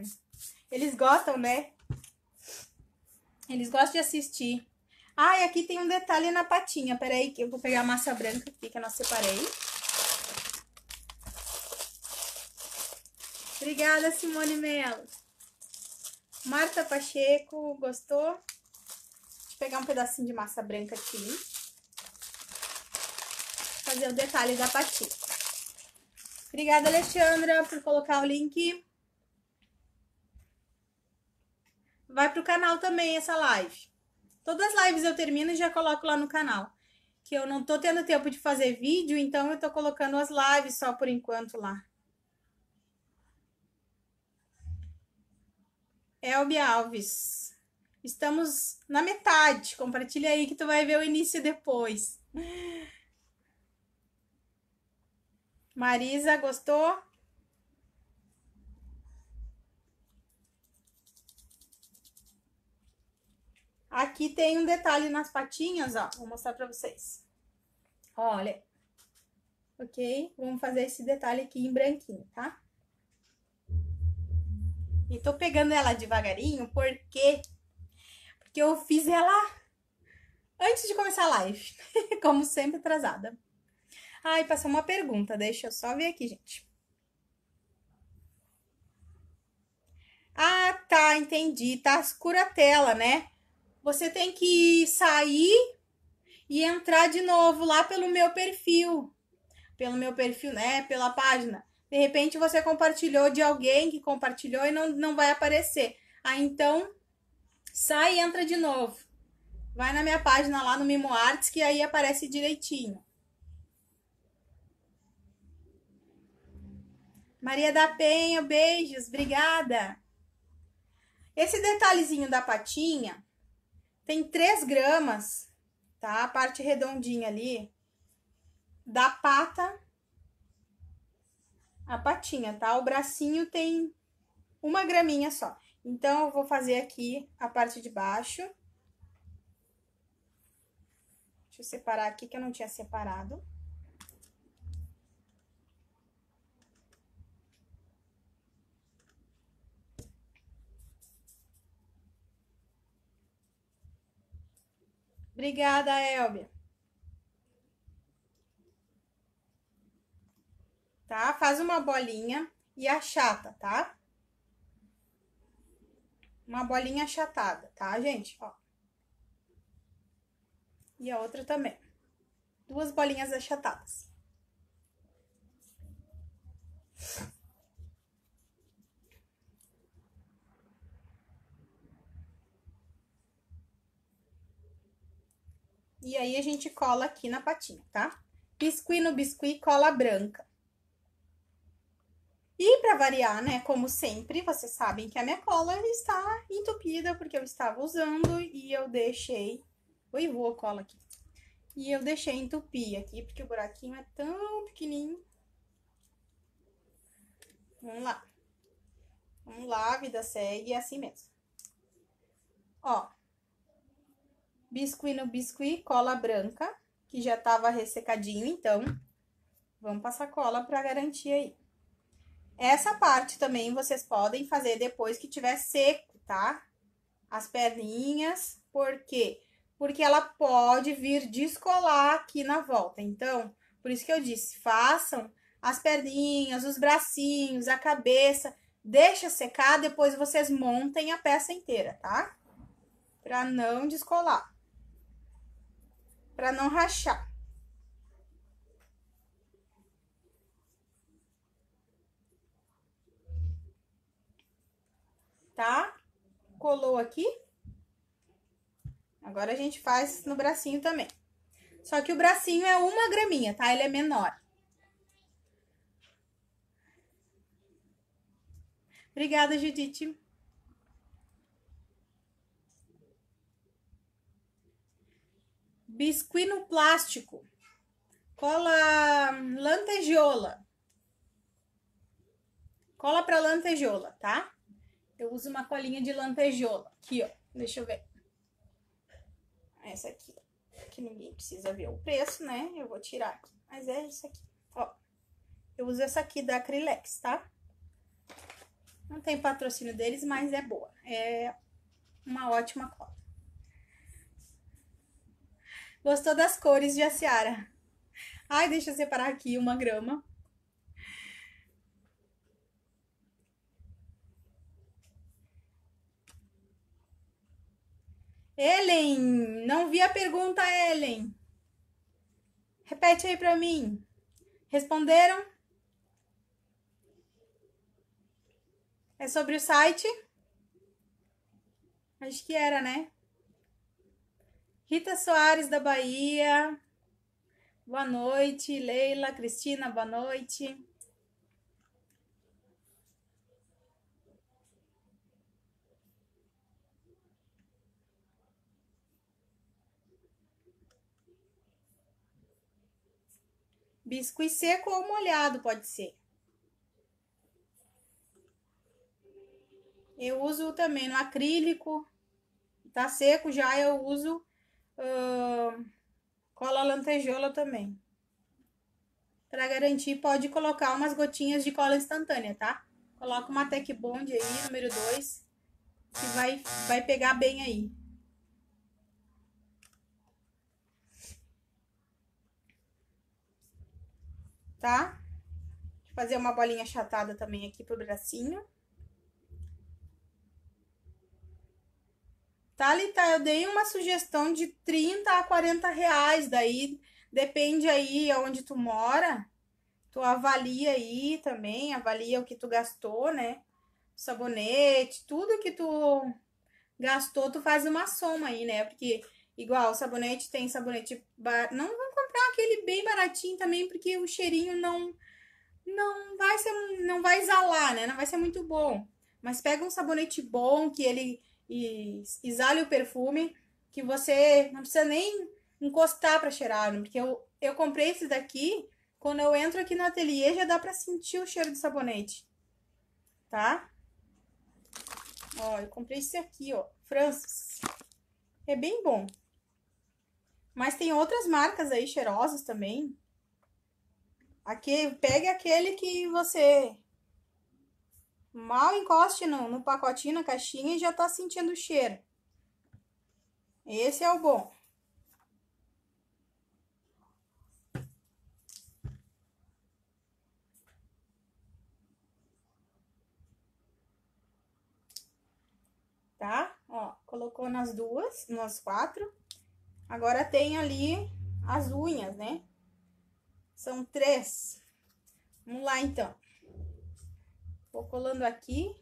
Eles gostam, né? Eles gostam de assistir. Ah, e aqui tem um detalhe na patinha. Peraí que eu vou pegar a massa branca aqui que eu não separei. Obrigada, Simone Melo. Marta Pacheco, gostou? Deixa eu pegar um pedacinho de massa branca aqui. Fazer o detalhe da patinha. Obrigada, Alexandra, por colocar o link. vai pro canal também essa live. Todas as lives eu termino e já coloco lá no canal. Que eu não tô tendo tempo de fazer vídeo, então eu tô colocando as lives só por enquanto lá. Elbia Alves. Estamos na metade. Compartilha aí que tu vai ver o início depois. Marisa, gostou? Aqui tem um detalhe nas patinhas, ó. Vou mostrar pra vocês. Olha. Ok? Vamos fazer esse detalhe aqui em branquinho, tá? E tô pegando ela devagarinho, porque... Porque eu fiz ela antes de começar a live. *laughs* Como sempre, atrasada. Ai, ah, passou uma pergunta. Deixa eu só ver aqui, gente. Ah, tá, entendi. Tá escura a tela, né? você tem que sair e entrar de novo lá pelo meu perfil. Pelo meu perfil, né? Pela página. De repente você compartilhou de alguém que compartilhou e não, não vai aparecer. Aí então sai e entra de novo. Vai na minha página lá no Mimo Arts que aí aparece direitinho. Maria da Penha, beijos, obrigada. Esse detalhezinho da patinha, tem 3 gramas, tá? A parte redondinha ali da pata, a patinha, tá? O bracinho tem uma graminha só. Então, eu vou fazer aqui a parte de baixo. Deixa eu separar aqui, que eu não tinha separado. Obrigada, Elbia. Tá? Faz uma bolinha e achata, tá? Uma bolinha achatada, tá, gente? Ó. E a outra também. Duas bolinhas achatadas. E aí, a gente cola aqui na patinha, tá? Biscuit no biscuit, cola branca. E para variar, né, como sempre, vocês sabem que a minha cola está entupida porque eu estava usando e eu deixei... Oi, vou cola aqui. E eu deixei entupir aqui porque o buraquinho é tão pequenininho. Vamos lá. Vamos lá, vida segue, é assim mesmo. Ó, Biscuit no biscuit, cola branca, que já tava ressecadinho, então vamos passar cola para garantir aí. Essa parte também vocês podem fazer depois que tiver seco, tá? As perninhas, por quê? Porque ela pode vir descolar aqui na volta. Então, por isso que eu disse, façam as perninhas, os bracinhos, a cabeça, deixa secar, depois vocês montem a peça inteira, tá? Pra não descolar para não rachar. Tá? Colou aqui. Agora a gente faz no bracinho também. Só que o bracinho é uma graminha, tá? Ele é menor. Obrigada, Judite. bisquino plástico, cola lantejola. Cola para lantejola, tá? Eu uso uma colinha de lantejola. Aqui, ó. Deixa eu ver. Essa aqui. Que ninguém precisa ver o preço, né? Eu vou tirar aqui. Mas é isso aqui. Ó. Eu uso essa aqui da Acrylex, tá? Não tem patrocínio deles, mas é boa. É uma ótima cola. Gostou das cores de Aciara? Ai, deixa eu separar aqui uma grama. Ellen, não vi a pergunta, Ellen. Repete aí para mim. Responderam? É sobre o site? Acho que era, né? Rita Soares da Bahia. Boa noite, Leila, Cristina, boa noite. Biscuit seco ou molhado pode ser. Eu uso também no acrílico. Tá seco já eu uso uh, cola lantejola também. Para garantir, pode colocar umas gotinhas de cola instantânea, tá? Coloca uma Tech Bond aí, número 2, que vai, vai pegar bem aí. Tá? Vou fazer uma bolinha chatada também aqui pro bracinho. tá Lita eu dei uma sugestão de 30 a 40 reais, daí depende aí onde tu mora, tu avalia aí também, avalia o que tu gastou, né? Sabonete, tudo que tu gastou, tu faz uma soma aí, né? Porque igual sabonete tem sabonete bar... não vão comprar aquele bem baratinho também, porque o cheirinho não não vai ser não vai exalar, né? Não vai ser muito bom. Mas pega um sabonete bom que ele e exale o perfume que você não precisa nem encostar para cheirar, né? porque eu, eu comprei esse daqui, quando eu entro aqui no ateliê já dá para sentir o cheiro de sabonete, tá? Ó, eu comprei esse aqui, ó, Francis. É bem bom. Mas tem outras marcas aí cheirosas também. Aqui, pegue aquele que você Mal encoste no, no pacotinho, na caixinha e já tá sentindo o cheiro. Esse é o bom. Tá? Ó, colocou nas duas, nas quatro. Agora tem ali as unhas, né? São três. Vamos lá, então. Vou colando aqui,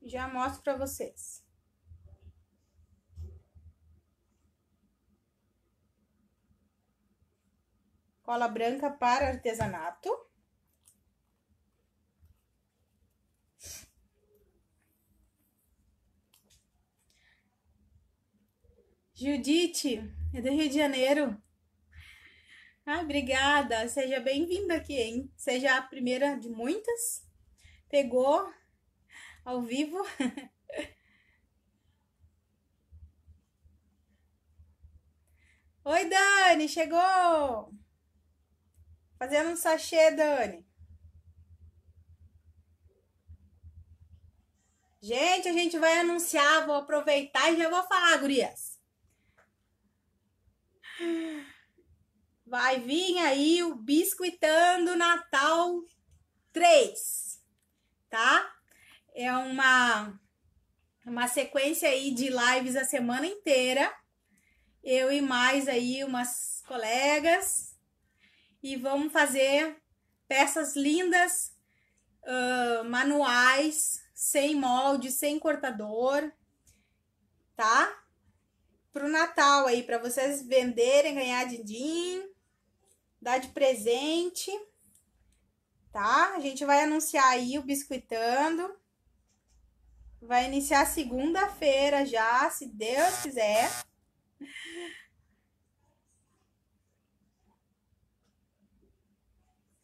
já mostro para vocês. Cola branca para artesanato. Judite, é do Rio de Janeiro. Ah, obrigada. Seja bem-vinda aqui, hein? Seja a primeira de muitas. Pegou ao vivo. *laughs* Oi, Dani, chegou! Fazendo um sachê, Dani. Gente, a gente vai anunciar, vou aproveitar e já vou falar, gurias. Vai vir aí o biscoitando Natal 3 tá? É uma, uma sequência aí de lives a semana inteira. Eu e mais aí umas colegas. E vamos fazer peças lindas, uh, manuais, sem molde, sem cortador, tá? Pro Natal aí, para vocês venderem, ganhar din-din, dar de presente tá? A gente vai anunciar aí o Biscuitando. Vai iniciar segunda-feira já, se Deus quiser.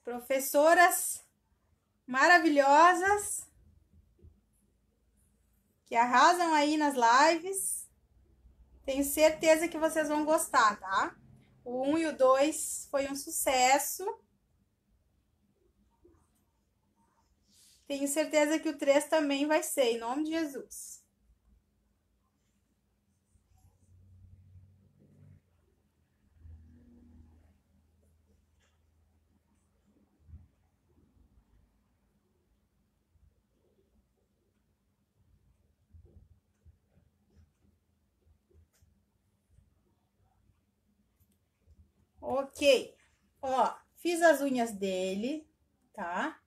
Professoras maravilhosas que arrasam aí nas lives. Tenho certeza que vocês vão gostar, tá? O 1 um e o 2 foi um sucesso. Tenho certeza que o 3 também vai ser, em nome de Jesus. Ok, ó, fiz as unhas dele, tá?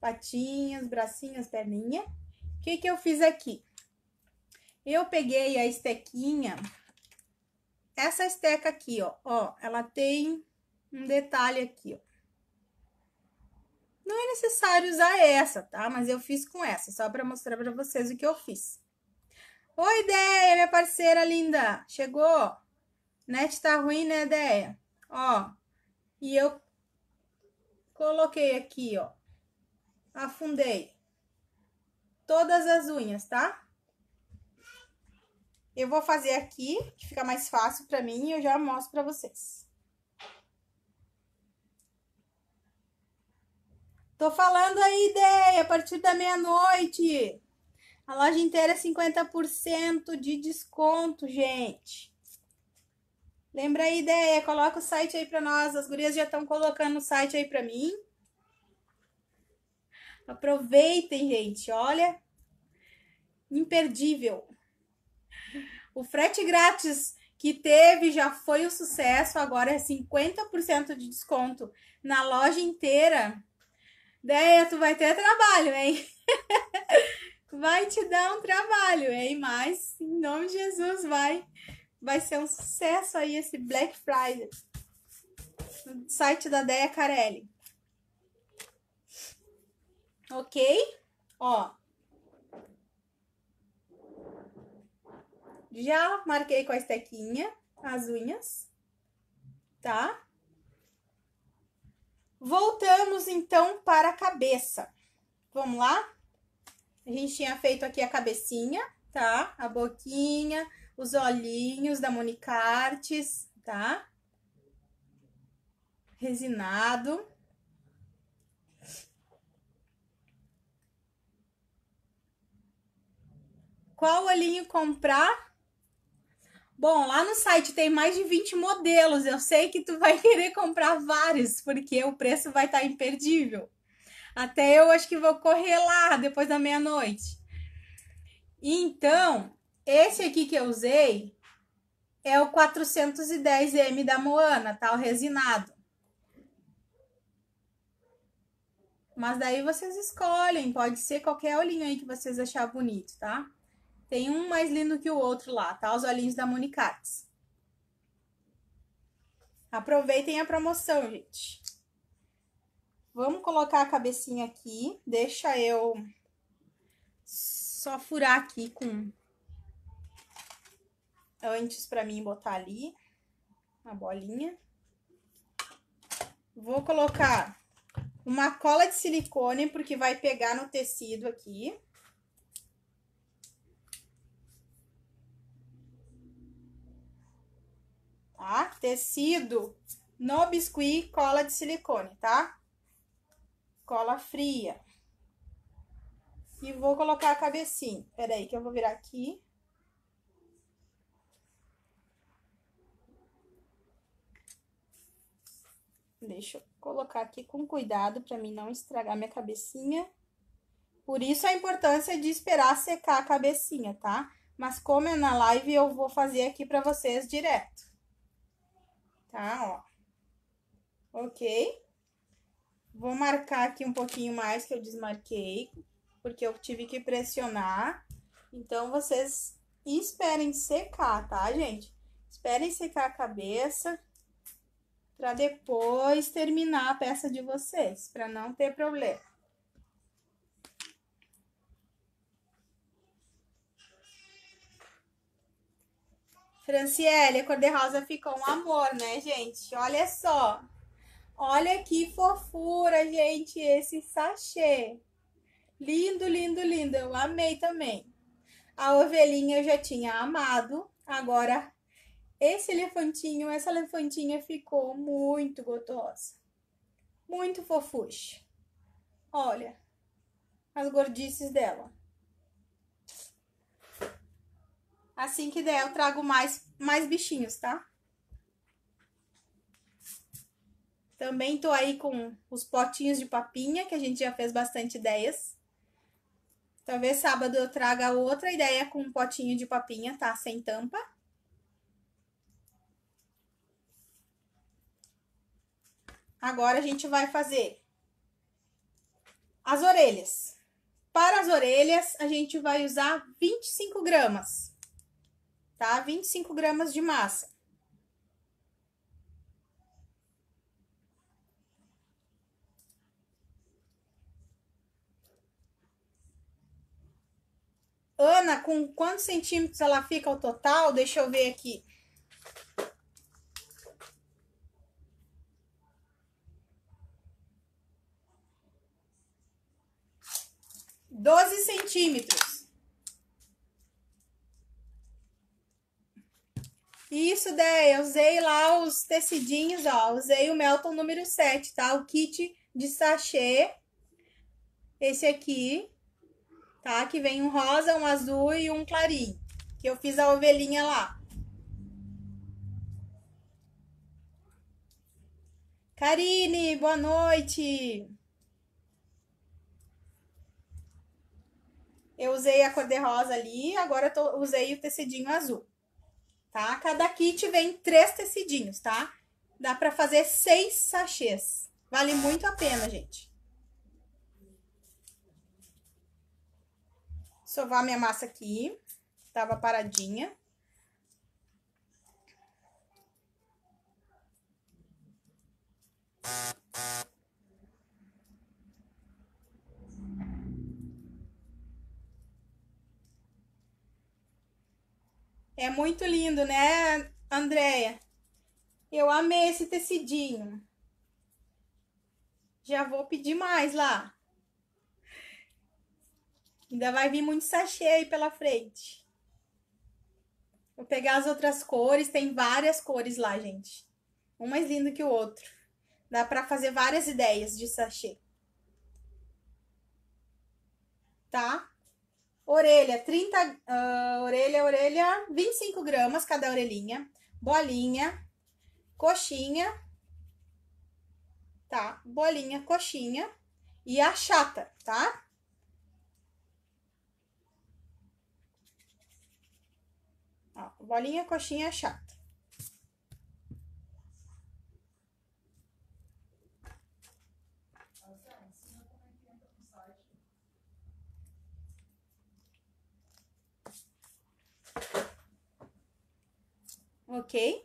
patinhas, bracinhos, perninha. O que que eu fiz aqui? Eu peguei a estequinha, essa esteca aqui, ó, ó, ela tem um detalhe aqui, ó. Não é necessário usar essa, tá? Mas eu fiz com essa, só para mostrar para vocês o que eu fiz. Oi, Deia, minha parceira linda! Chegou? Net tá ruim, né, Deia? Ó, e eu coloquei aqui, ó, afundei todas as unhas, tá? Eu vou fazer aqui, que fica mais fácil pra mim, e eu já mostro pra vocês. Tô falando aí, ideia, a partir da meia-noite. A loja inteira é 50% de desconto, gente. Lembra aí, ideia, coloca o site aí pra nós. As gurias já estão colocando o site aí pra mim. Aproveitem, gente. Olha, imperdível. O frete grátis que teve já foi um sucesso, agora é 50% de desconto na loja inteira. Deia, tu vai ter trabalho, hein? *laughs* vai te dar um trabalho, hein? Mas, em nome de Jesus, vai. Vai ser um sucesso aí esse Black Friday. No site da Deia Carelli ok? Ó. Já marquei com a estequinha as unhas, tá? Voltamos, então, para a cabeça. Vamos lá? A gente tinha feito aqui a cabecinha, tá? A boquinha, os olhinhos da Monicartes, tá? Resinado. Qual olhinho comprar? Bom, lá no site tem mais de 20 modelos. Eu sei que tu vai *laughs* querer comprar vários, porque o preço vai estar tá imperdível. Até eu acho que vou correr lá depois da meia-noite. Então, esse aqui que eu usei é o 410M da Moana, tá? O resinado. Mas daí vocês escolhem, pode ser qualquer olhinho aí que vocês achar bonito, tá? Tem um mais lindo que o outro lá, tá? Os olhinhos da Monicates. Aproveitem a promoção, gente. Vamos colocar a cabecinha aqui. Deixa eu só furar aqui com antes para mim botar ali a bolinha. Vou colocar uma cola de silicone porque vai pegar no tecido aqui. tá? Tecido no biscuit, cola de silicone, tá? Cola fria. E vou colocar a cabecinha. Peraí que eu vou virar aqui. Deixa eu colocar aqui com cuidado para mim não estragar minha cabecinha. Por isso a importância de esperar secar a cabecinha, tá? Mas como é na live, eu vou fazer aqui para vocês direto tá? Ó. Ok? Vou marcar aqui um pouquinho mais que eu desmarquei, porque eu tive que pressionar. Então, vocês esperem secar, tá, gente? Esperem secar a cabeça para depois terminar a peça de vocês, para não ter problema. Franciele, a cor de rosa ficou um amor, né, gente? Olha só. Olha que fofura, gente, esse sachê. Lindo, lindo, lindo. Eu amei também. A ovelhinha eu já tinha amado. Agora, esse elefantinho, essa elefantinha ficou muito gostosa. Muito fofuxa. Olha as gordices dela. Assim que der, eu trago mais, mais bichinhos, tá? Também tô aí com os potinhos de papinha, que a gente já fez bastante ideias. Talvez sábado eu traga outra ideia com um potinho de papinha, tá? Sem tampa. Agora a gente vai fazer as orelhas. Para as orelhas, a gente vai usar 25 gramas tá? 25 gramas de massa. Ana, com quantos centímetros ela fica ao total? Deixa eu ver aqui. Doze centímetros. Isso, daí, eu usei lá os tecidinhos, ó. Usei o Melton número 7, tá? O kit de sachê. Esse aqui, tá? Que vem um rosa, um azul e um clarim. Que eu fiz a ovelhinha lá. Karine, boa noite! Eu usei a cor de rosa ali, agora eu tô, usei o tecidinho azul tá? Cada kit vem três tecidinhos, tá? Dá para fazer seis sachês. Vale muito a pena, gente. Sovar minha massa aqui. Tava paradinha. É muito lindo, né, Andréia? Eu amei esse tecidinho. Já vou pedir mais lá. Ainda vai vir muito sachê aí pela frente. Vou pegar as outras cores. Tem várias cores lá, gente. Um mais lindo que o outro. Dá pra fazer várias ideias de sachê. Tá? Orelha, 30, uh, ah, orelha, orelha, 25 gramas cada orelhinha. Bolinha, coxinha, tá? Bolinha, coxinha e a chata, tá? Ó, bolinha, coxinha, chata. Ok?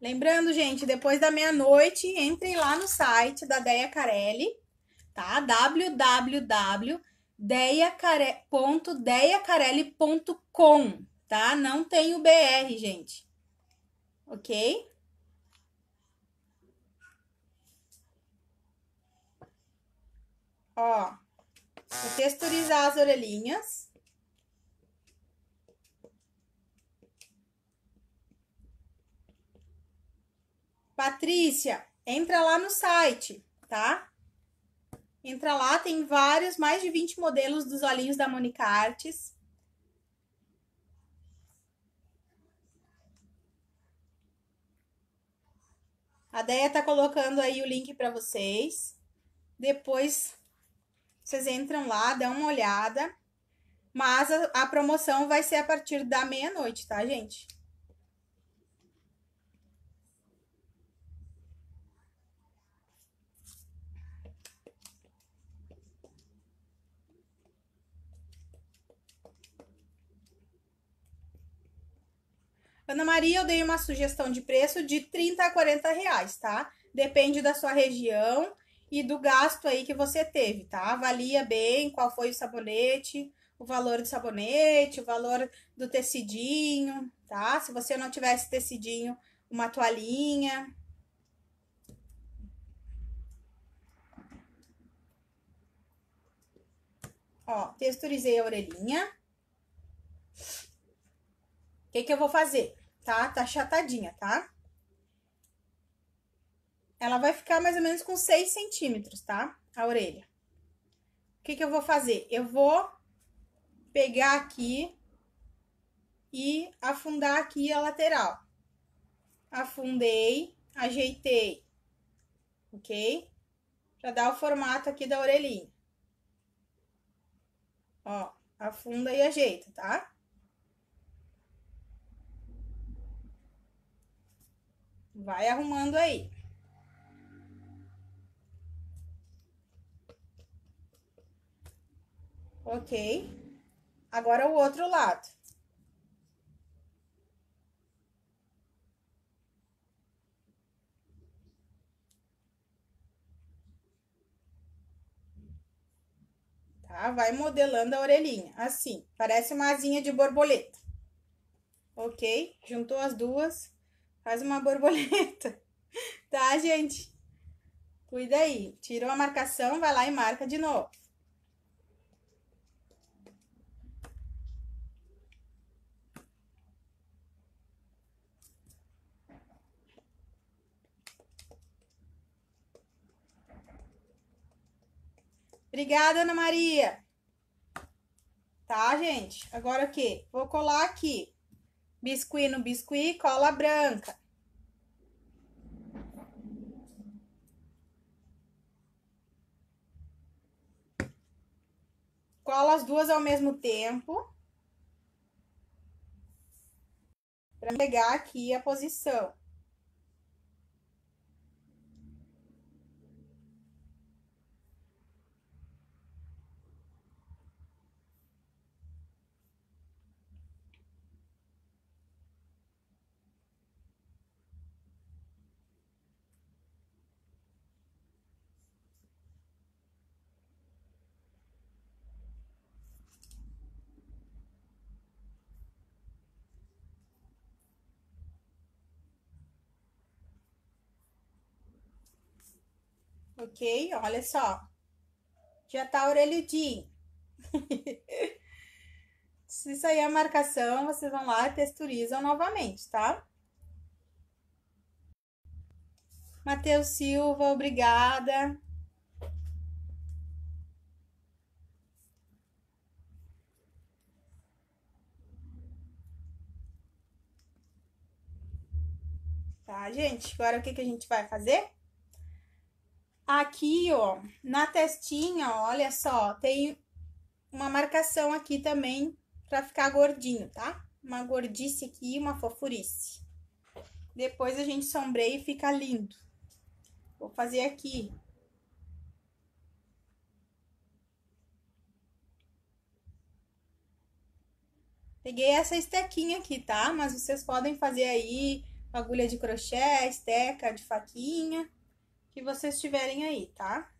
Lembrando, gente, depois da meia-noite, entrem lá no site da Deia Carelli, tá? www.deiacarelli.com, tá? Não tem o BR, gente. Ok? Ó, vou texturizar as orelhinhas. Patrícia, entra lá no site, tá? Entra lá, tem vários, mais de 20 modelos dos olhinhos da Monica Artes. A Deia tá colocando aí o link para vocês. Depois vocês entram lá, dão uma olhada. Mas a, a promoção vai ser a partir da meia-noite, tá, gente? Ana Maria, eu dei uma sugestão de preço de 30 a 40 reais, tá? Depende da sua região e do gasto aí que você teve, tá? Avalia bem qual foi o sabonete, o valor do sabonete, o valor do tecidinho, tá? Se você não tivesse tecidinho, uma toalhinha. Ó, texturizei a orelhinha. O que que eu vou fazer? tá? Tá achatadinha, tá? Ela vai ficar mais ou menos com 6 centímetros, tá? A orelha. O que que eu vou fazer? Eu vou pegar aqui e afundar aqui a lateral. Afundei, ajeitei, ok? Pra dar o formato aqui da orelhinha. Ó, afunda e ajeita, tá? Vai arrumando aí. Ok. Agora o outro lado. Tá? Vai modelando a orelhinha, assim. Parece uma asinha de borboleta. Ok? Juntou as duas. Faz uma borboleta. *laughs* Tá, gente? Cuida aí. Tira uma marcação, vai lá e marca de novo. Obrigada, Ana Maria. Tá, gente? Agora o quê? Vou colar aqui. Biscuit no biscuit, cola branca. Cola as duas ao mesmo tempo. Para pegar aqui a posição. ok? Olha só. Já tá orelhudinho. Se *laughs* sair é a marcação, vocês vão lá e texturizam novamente, tá? Matheus Silva, obrigada. Tá, gente? Agora o que, que a gente vai fazer? Aqui, ó, na testinha, olha só, tem uma marcação aqui também pra ficar gordinho, tá? Uma gordice aqui e uma fofurice. Depois a gente sombreia e fica lindo. Vou fazer aqui. Peguei essa estequinha aqui, tá? Mas vocês podem fazer aí agulha de crochê, esteca de faquinha que vocês tiverem aí, tá?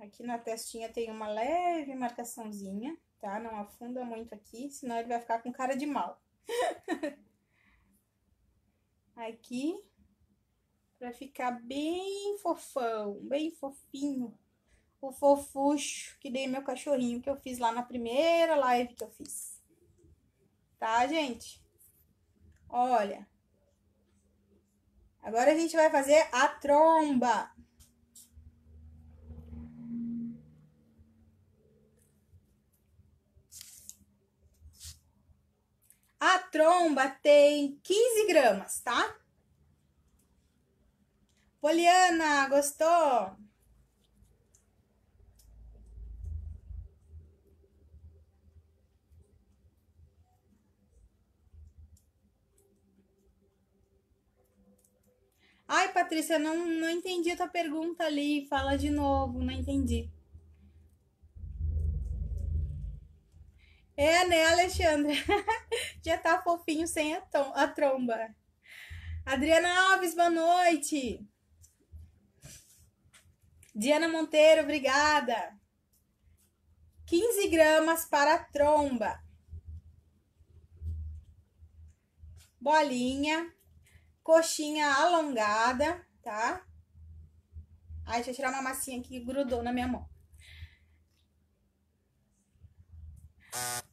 Aqui na testinha tem uma leve marcaçãozinha, tá? Não afunda muito aqui, senão ele vai ficar com cara de mal. *laughs* aqui, pra ficar bem fofão, bem fofinho o fofucho que dei meu cachorrinho, que eu fiz lá na primeira live que eu fiz. Tá, gente? Olha. Agora a gente vai fazer a tromba. A tromba tem 15 gramas, tá? Poliana, gostou? Ai, Patrícia, não, não entendi a tua pergunta ali. Fala de novo, não entendi. É, né, Alexandra? *laughs* Já tá fofinho sem a, tom, a tromba. Adriana Alves, boa noite. Diana Monteiro, obrigada. 15 gramas para a tromba. Bolinha coxinha alongada, tá? Ai, deixa eu tirar uma massinha que grudou na minha mão.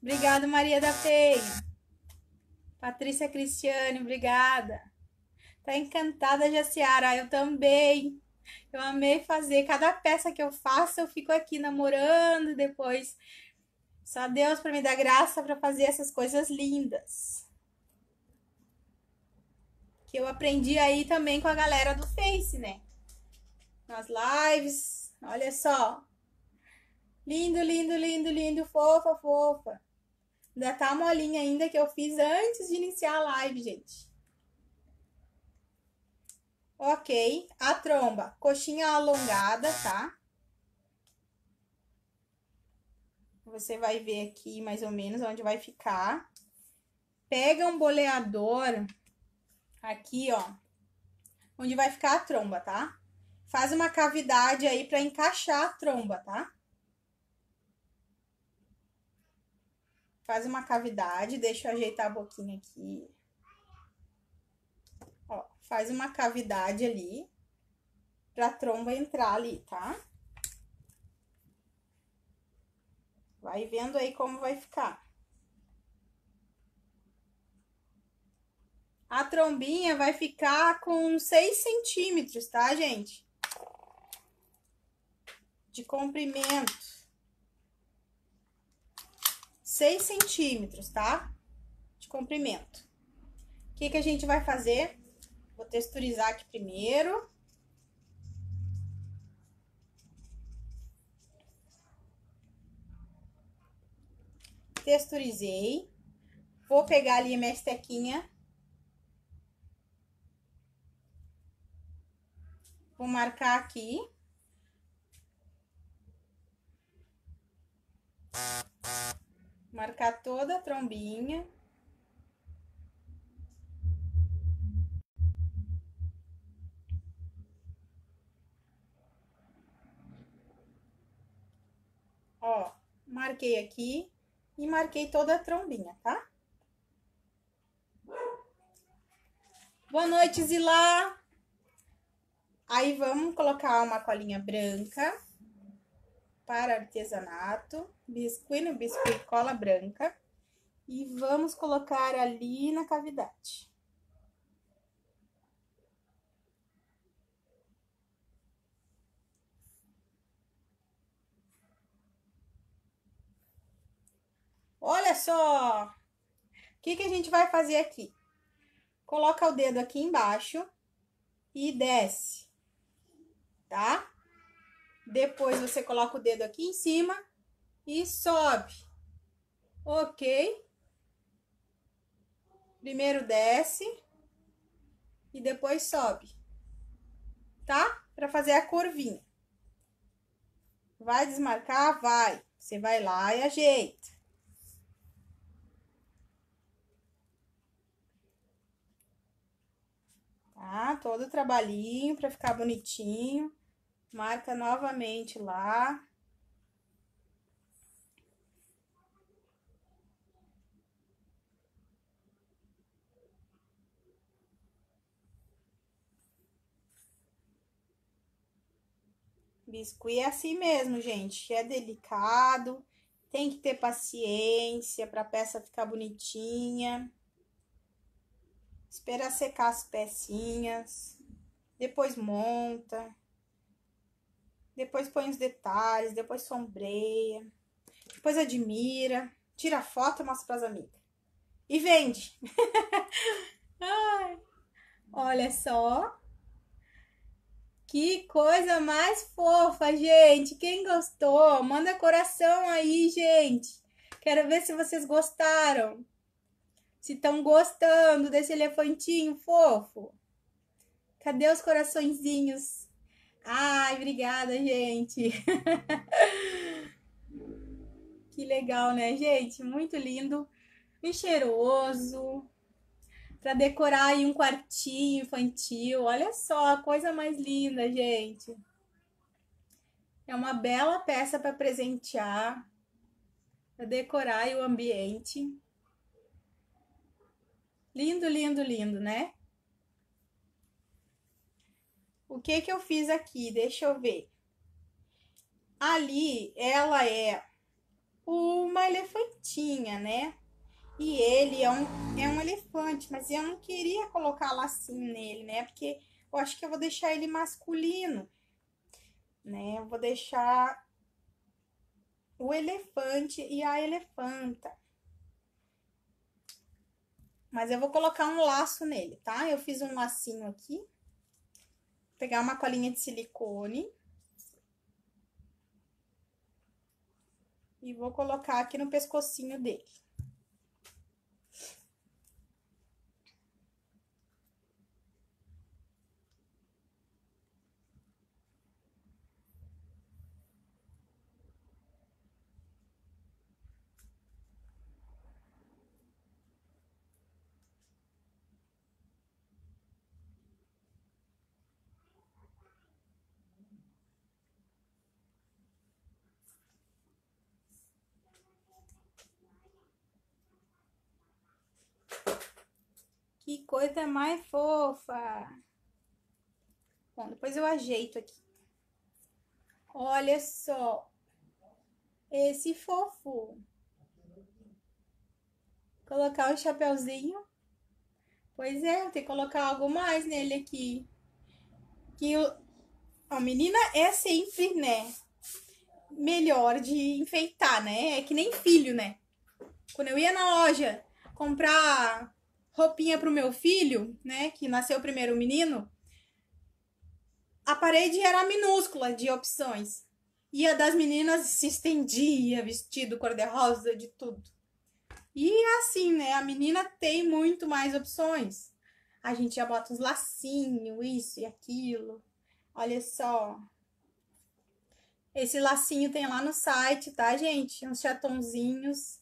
Obrigada Maria da Feia. Patrícia Cristiane, obrigada. Tá encantada, Jaciara. Eu também. Eu amei fazer. Cada peça que eu faço, eu fico aqui namorando depois. Só Deus para me dar graça para fazer essas coisas lindas que eu aprendi aí também com a galera do Face, né? Nas lives, olha só. Lindo, lindo, lindo, lindo, fofa, fofa. Ainda tá molinha ainda que eu fiz antes de iniciar a live, gente. Ok, a tromba, coxinha alongada, tá? Você vai ver aqui mais ou menos onde vai ficar. Pega um boleador aqui, ó, onde vai ficar a tromba, tá? Faz uma cavidade aí para encaixar a tromba, tá? Faz uma cavidade, deixa eu ajeitar a boquinha aqui. Ó, faz uma cavidade ali pra tromba entrar ali, tá? Vai vendo aí como vai ficar. A trombinha vai ficar com 6 centímetros, tá, gente? De comprimento. 6 centímetros, tá? De comprimento. O que, que a gente vai fazer? Vou texturizar aqui primeiro. Texturizei. Vou pegar ali minha estequinha Vou marcar aqui. Marcar toda a trombinha. Ó, marquei aqui e marquei toda a trombinha, tá? Boa noite, Zilá! Aí, vamos colocar uma colinha branca para artesanato, biscuit no biscuit cola branca. E vamos colocar ali na cavidade. Olha só! O que, que a gente vai fazer aqui? Coloca o dedo aqui embaixo e desce tá? Depois você coloca o dedo aqui em cima e sobe. Ok? Primeiro desce e depois sobe, tá? Pra fazer a curvinha. Vai desmarcar? Vai. Você vai lá e ajeita. Tá? Todo o trabalhinho pra ficar bonitinho marca novamente lá. Biscuit é assim mesmo, gente. É delicado, tem que ter paciência para a peça ficar bonitinha. Espera secar as pecinhas, depois monta depois põe os detalhes, depois sombreia, depois admira, tira foto e mostra pras amigas. E vende! *laughs* Ai, olha só! Que coisa mais fofa, gente! Quem gostou, manda coração aí, gente! Quero ver se vocês gostaram. Se estão gostando desse elefantinho fofo. Cadê os coraçõezinhos? Ai, obrigada, gente. que legal, né, gente? Muito lindo e cheiroso. Para decorar aí um quartinho infantil. Olha só, coisa mais linda, gente. É uma bela peça para presentear, para decorar o ambiente. Lindo, lindo, lindo, né? O que que eu fiz aqui? Deixa eu ver. Ali ela é uma elefantinha, né? E ele é um, é um elefante, mas eu não queria colocar lacinho nele, né? Porque eu acho que eu vou deixar ele masculino, né? Eu vou deixar o elefante e a elefanta. Mas eu vou colocar um laço nele, tá? Eu fiz um lacinho aqui pegar uma colinha de silicone. E vou colocar aqui no pescocinho dele. Que coisa mais fofa! Bom, depois eu ajeito aqui. Olha só. Esse fofo. Colocar o chapéuzinho. Pois é, tem que colocar algo mais nele aqui. Que o... a menina é sempre, né? Melhor de enfeitar, né? É que nem filho, né? Quando eu ia na loja comprar roupinha para o meu filho, né, que nasceu primeiro menino, a parede era minúscula de opções. E a das meninas se estendia, vestido cor-de-rosa, de tudo. E assim, né? A menina tem muito mais opções. A gente já bota uns lacinhos, isso e aquilo. Olha só. Esse lacinho tem lá no site, tá, gente? Uns chatonzinhos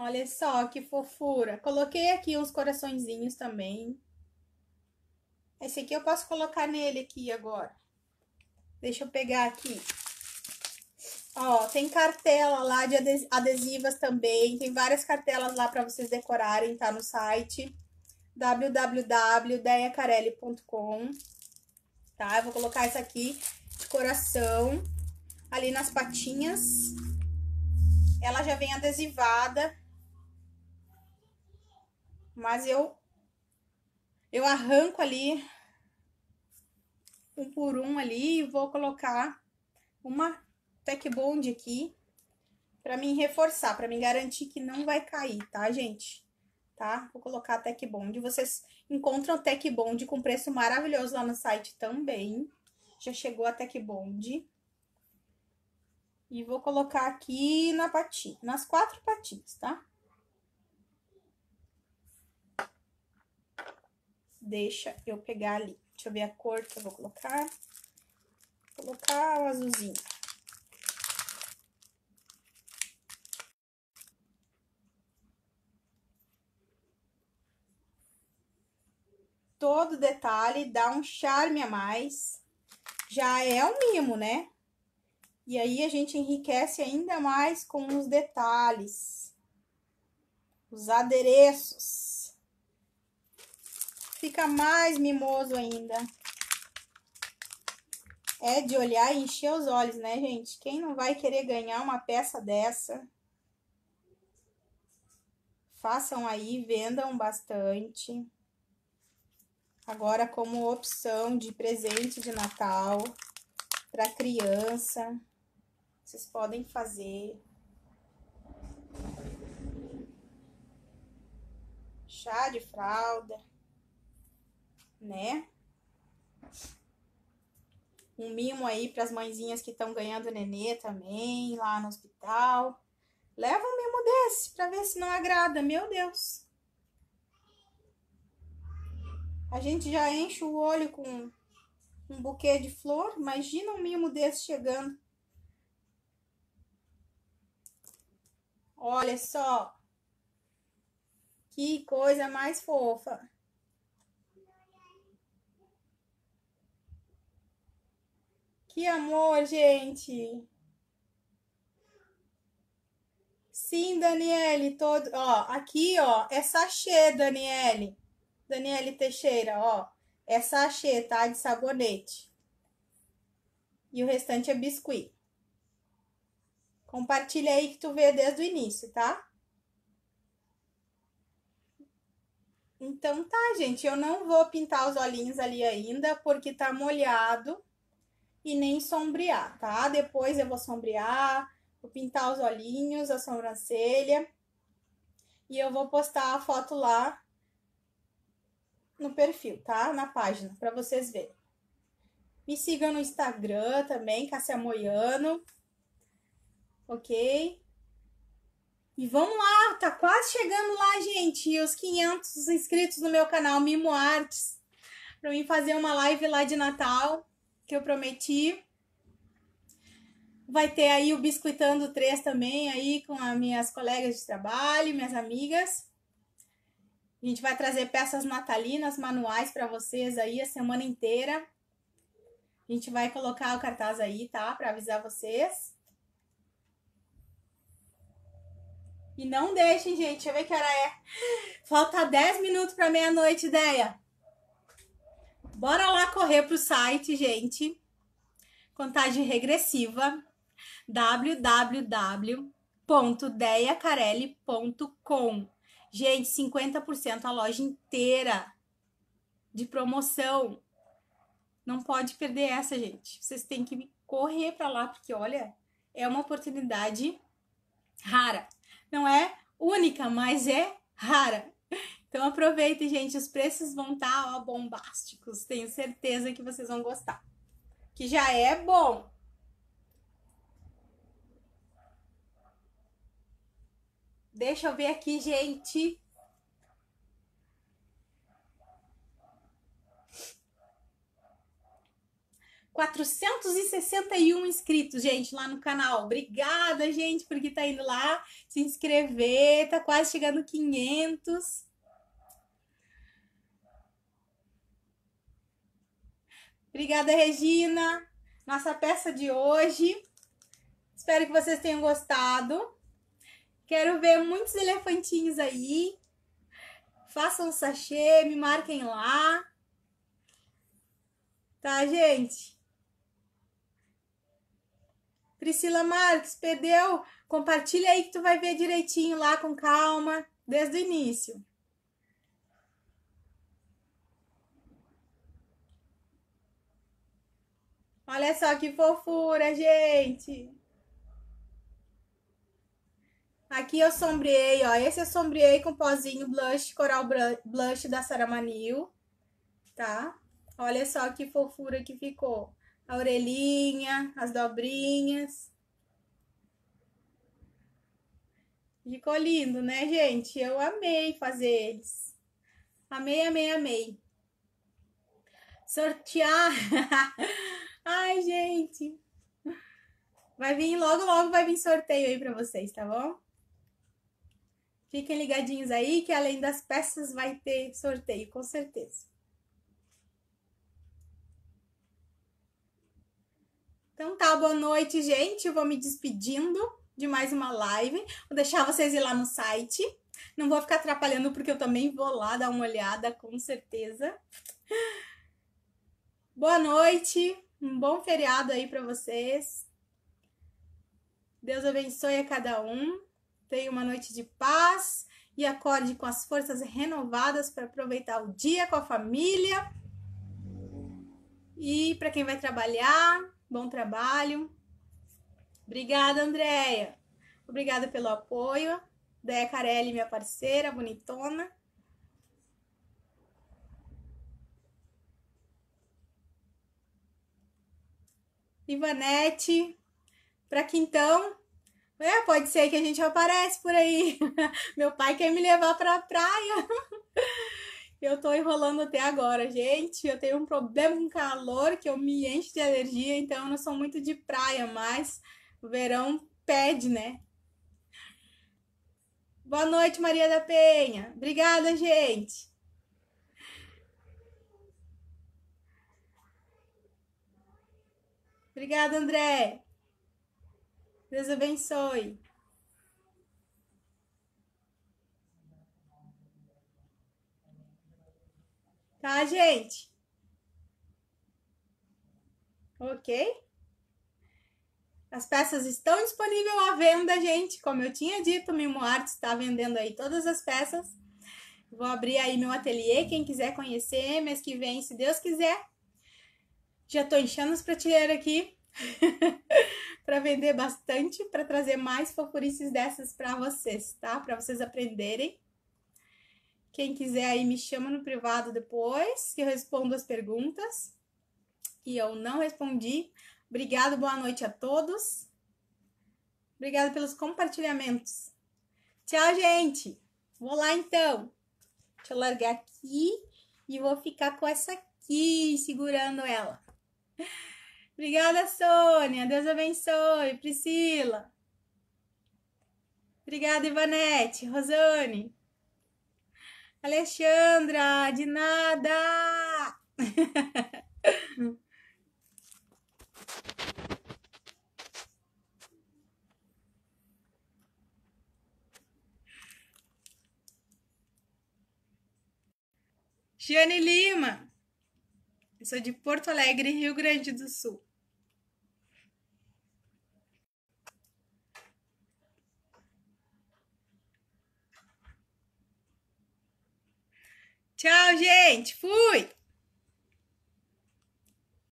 Olha só que fofura. Coloquei aqui uns coraçõezinhos também. Esse aqui eu posso colocar nele aqui agora. Deixa eu pegar aqui. Ó, tem cartela lá de adesivas também. Tem várias cartelas lá para vocês decorarem, tá? No site www.deiacarelli.com Tá? Eu vou colocar essa aqui de coração ali nas patinhas. Ela já vem adesivada mas eu, eu arranco ali um por um ali e vou colocar uma tech bond aqui para mim reforçar, para me garantir que não vai cair, tá, gente? Tá? Vou colocar a tech bond. Vocês encontram tech bond com preço maravilhoso lá no site também. Já chegou a tech bond. E vou colocar aqui na patinha, nas quatro patinhas, tá? deixa eu pegar ali. Deixa eu ver a cor que eu vou colocar. Vou colocar o azulzinho. Todo detalhe dá um charme a mais. Já é um mimo, né? E aí a gente enriquece ainda mais com os detalhes, os adereços. Fica mais mimoso ainda. É de olhar e encher os olhos, né, gente? Quem não vai querer ganhar uma peça dessa? Façam aí, vendam bastante. Agora, como opção de presente de Natal para criança, vocês podem fazer. Chá de fralda né? Um mimo aí para as mãezinhas que estão ganhando nenê também, lá no hospital. Leva um mimo desse para ver se não agrada, meu Deus. A gente já enche o olho com um buquê de flor, imagina um mimo desse chegando. Olha só. Que coisa mais fofa. Que amor, gente! Sim, Daniele, todo. Ó, aqui, ó, é sachê, Daniele. Daniele Teixeira, ó. É sachê, tá? De sabonete. E o restante é biscuit. Compartilha aí que tu vê desde o início, tá? Então tá, gente, eu não vou pintar os olhinhos ali ainda, porque tá molhado e nem sombrear, tá? Depois eu vou sombrear, vou pintar os olhinhos, a sobrancelha. E eu vou postar a foto lá no perfil, tá? Na página, para vocês verem. Me sigam no Instagram também, Cassia Moiano. Ok? E vamos lá, tá quase chegando lá, gente, os 500 inscritos no meu canal Mimo Artes, para mim fazer uma live lá de Natal que eu prometi. Vai ter aí o Biscuitando 3 também, aí com as minhas colegas de trabalho, minhas amigas. A gente vai trazer peças natalinas, manuais para vocês aí a semana inteira. A gente vai colocar o cartaz aí, tá? Para avisar vocês. E não deixem, gente. Deixa eu ver que hora é. Falta 10 minutos para meia-noite, ideia. Bora lá! correr para o site, gente. Contagem regressiva www.deiacarelli.com. Gente, 50% a loja inteira de promoção. Não pode perder essa, gente. Vocês têm que correr para lá porque olha, é uma oportunidade rara. Não é única, mas é rara. Então aproveitem, gente, os preços vão estar tá, bombásticos. Tenho certeza que vocês vão gostar. Que já é bom. Deixa eu ver aqui, gente. Quatrocentos e sessenta e um inscritos, gente, lá no canal. Obrigada, gente, porque tá indo lá se inscrever. Tá quase chegando quinhentos. Obrigada, Regina. Nossa peça de hoje. Espero que vocês tenham gostado. Quero ver muitos elefantinhos aí. Façam sachê, me marquem lá. Tá, gente? Priscila Marques, perdeu? Compartilha aí que tu vai ver direitinho lá com calma, desde o início. Olha só que fofura, gente. Aqui eu sombreei, ó. Esse eu sombreei com pozinho blush, coral blush da Saramanil, Manil, tá? Olha só que fofura que ficou. A orelhinha, as dobrinhas. Ficou lindo, né, gente? Eu amei fazer eles. Amei, amei, amei. Sortear... *laughs* Ai, gente. Vai vir logo, logo vai vir sorteio aí para vocês, tá bom? Fiquem ligadinhos aí que além das peças vai ter sorteio, com certeza. Então tá, boa noite, gente. Eu vou me despedindo de mais uma live. Vou deixar vocês ir lá no site. Não vou ficar atrapalhando porque eu também vou lá dar uma olhada, com certeza. Boa noite. Um bom feriado aí para vocês. Deus abençoe a cada um. Tenha uma noite de paz e acorde com as forças renovadas para aproveitar o dia com a família. E para quem vai trabalhar, bom trabalho. Obrigada, Andréia. Obrigada pelo apoio. Deia Carelli, minha parceira, bonitona. Ivanete, para Quintão. É, pode ser que a gente aparece por aí. *laughs* Meu pai quer me levar para a praia. *laughs* Eu tô enrolando até agora, gente. Eu tenho um problema com calor que eu me encho de alergia, então eu não sou muito de praia, mas o verão pede, né? Boa noite, Maria da Penha. Obrigada, gente. Obrigada, André. Deus abençoe. Tá, gente? Ok? As peças estão disponíveis à venda, gente. Como eu tinha dito, o Mimo Arts está vendendo aí todas as peças. Vou abrir aí meu ateliê, quem quiser conhecer, mês que vem, se Deus quiser. Já tô enchendo as prateleiras aqui *laughs* para vender bastante, para trazer mais fofurices dessas para vocês, tá? Para vocês aprenderem. Quem quiser aí me chama no privado depois, que eu respondo as perguntas que eu não respondi. Obrigado, boa noite a todos. Obrigada pelos compartilhamentos. Tchau, gente. Vou lá então. Deixa eu largar aqui e vou ficar com essa aqui, segurando ela. Obrigada, Sônia. Deus abençoe. Priscila. Obrigada, Ivanete. Rosane. Alexandra, de nada. *laughs* Giane Lima. Sou de Porto Alegre, Rio Grande do Sul. Tchau, gente. Fui!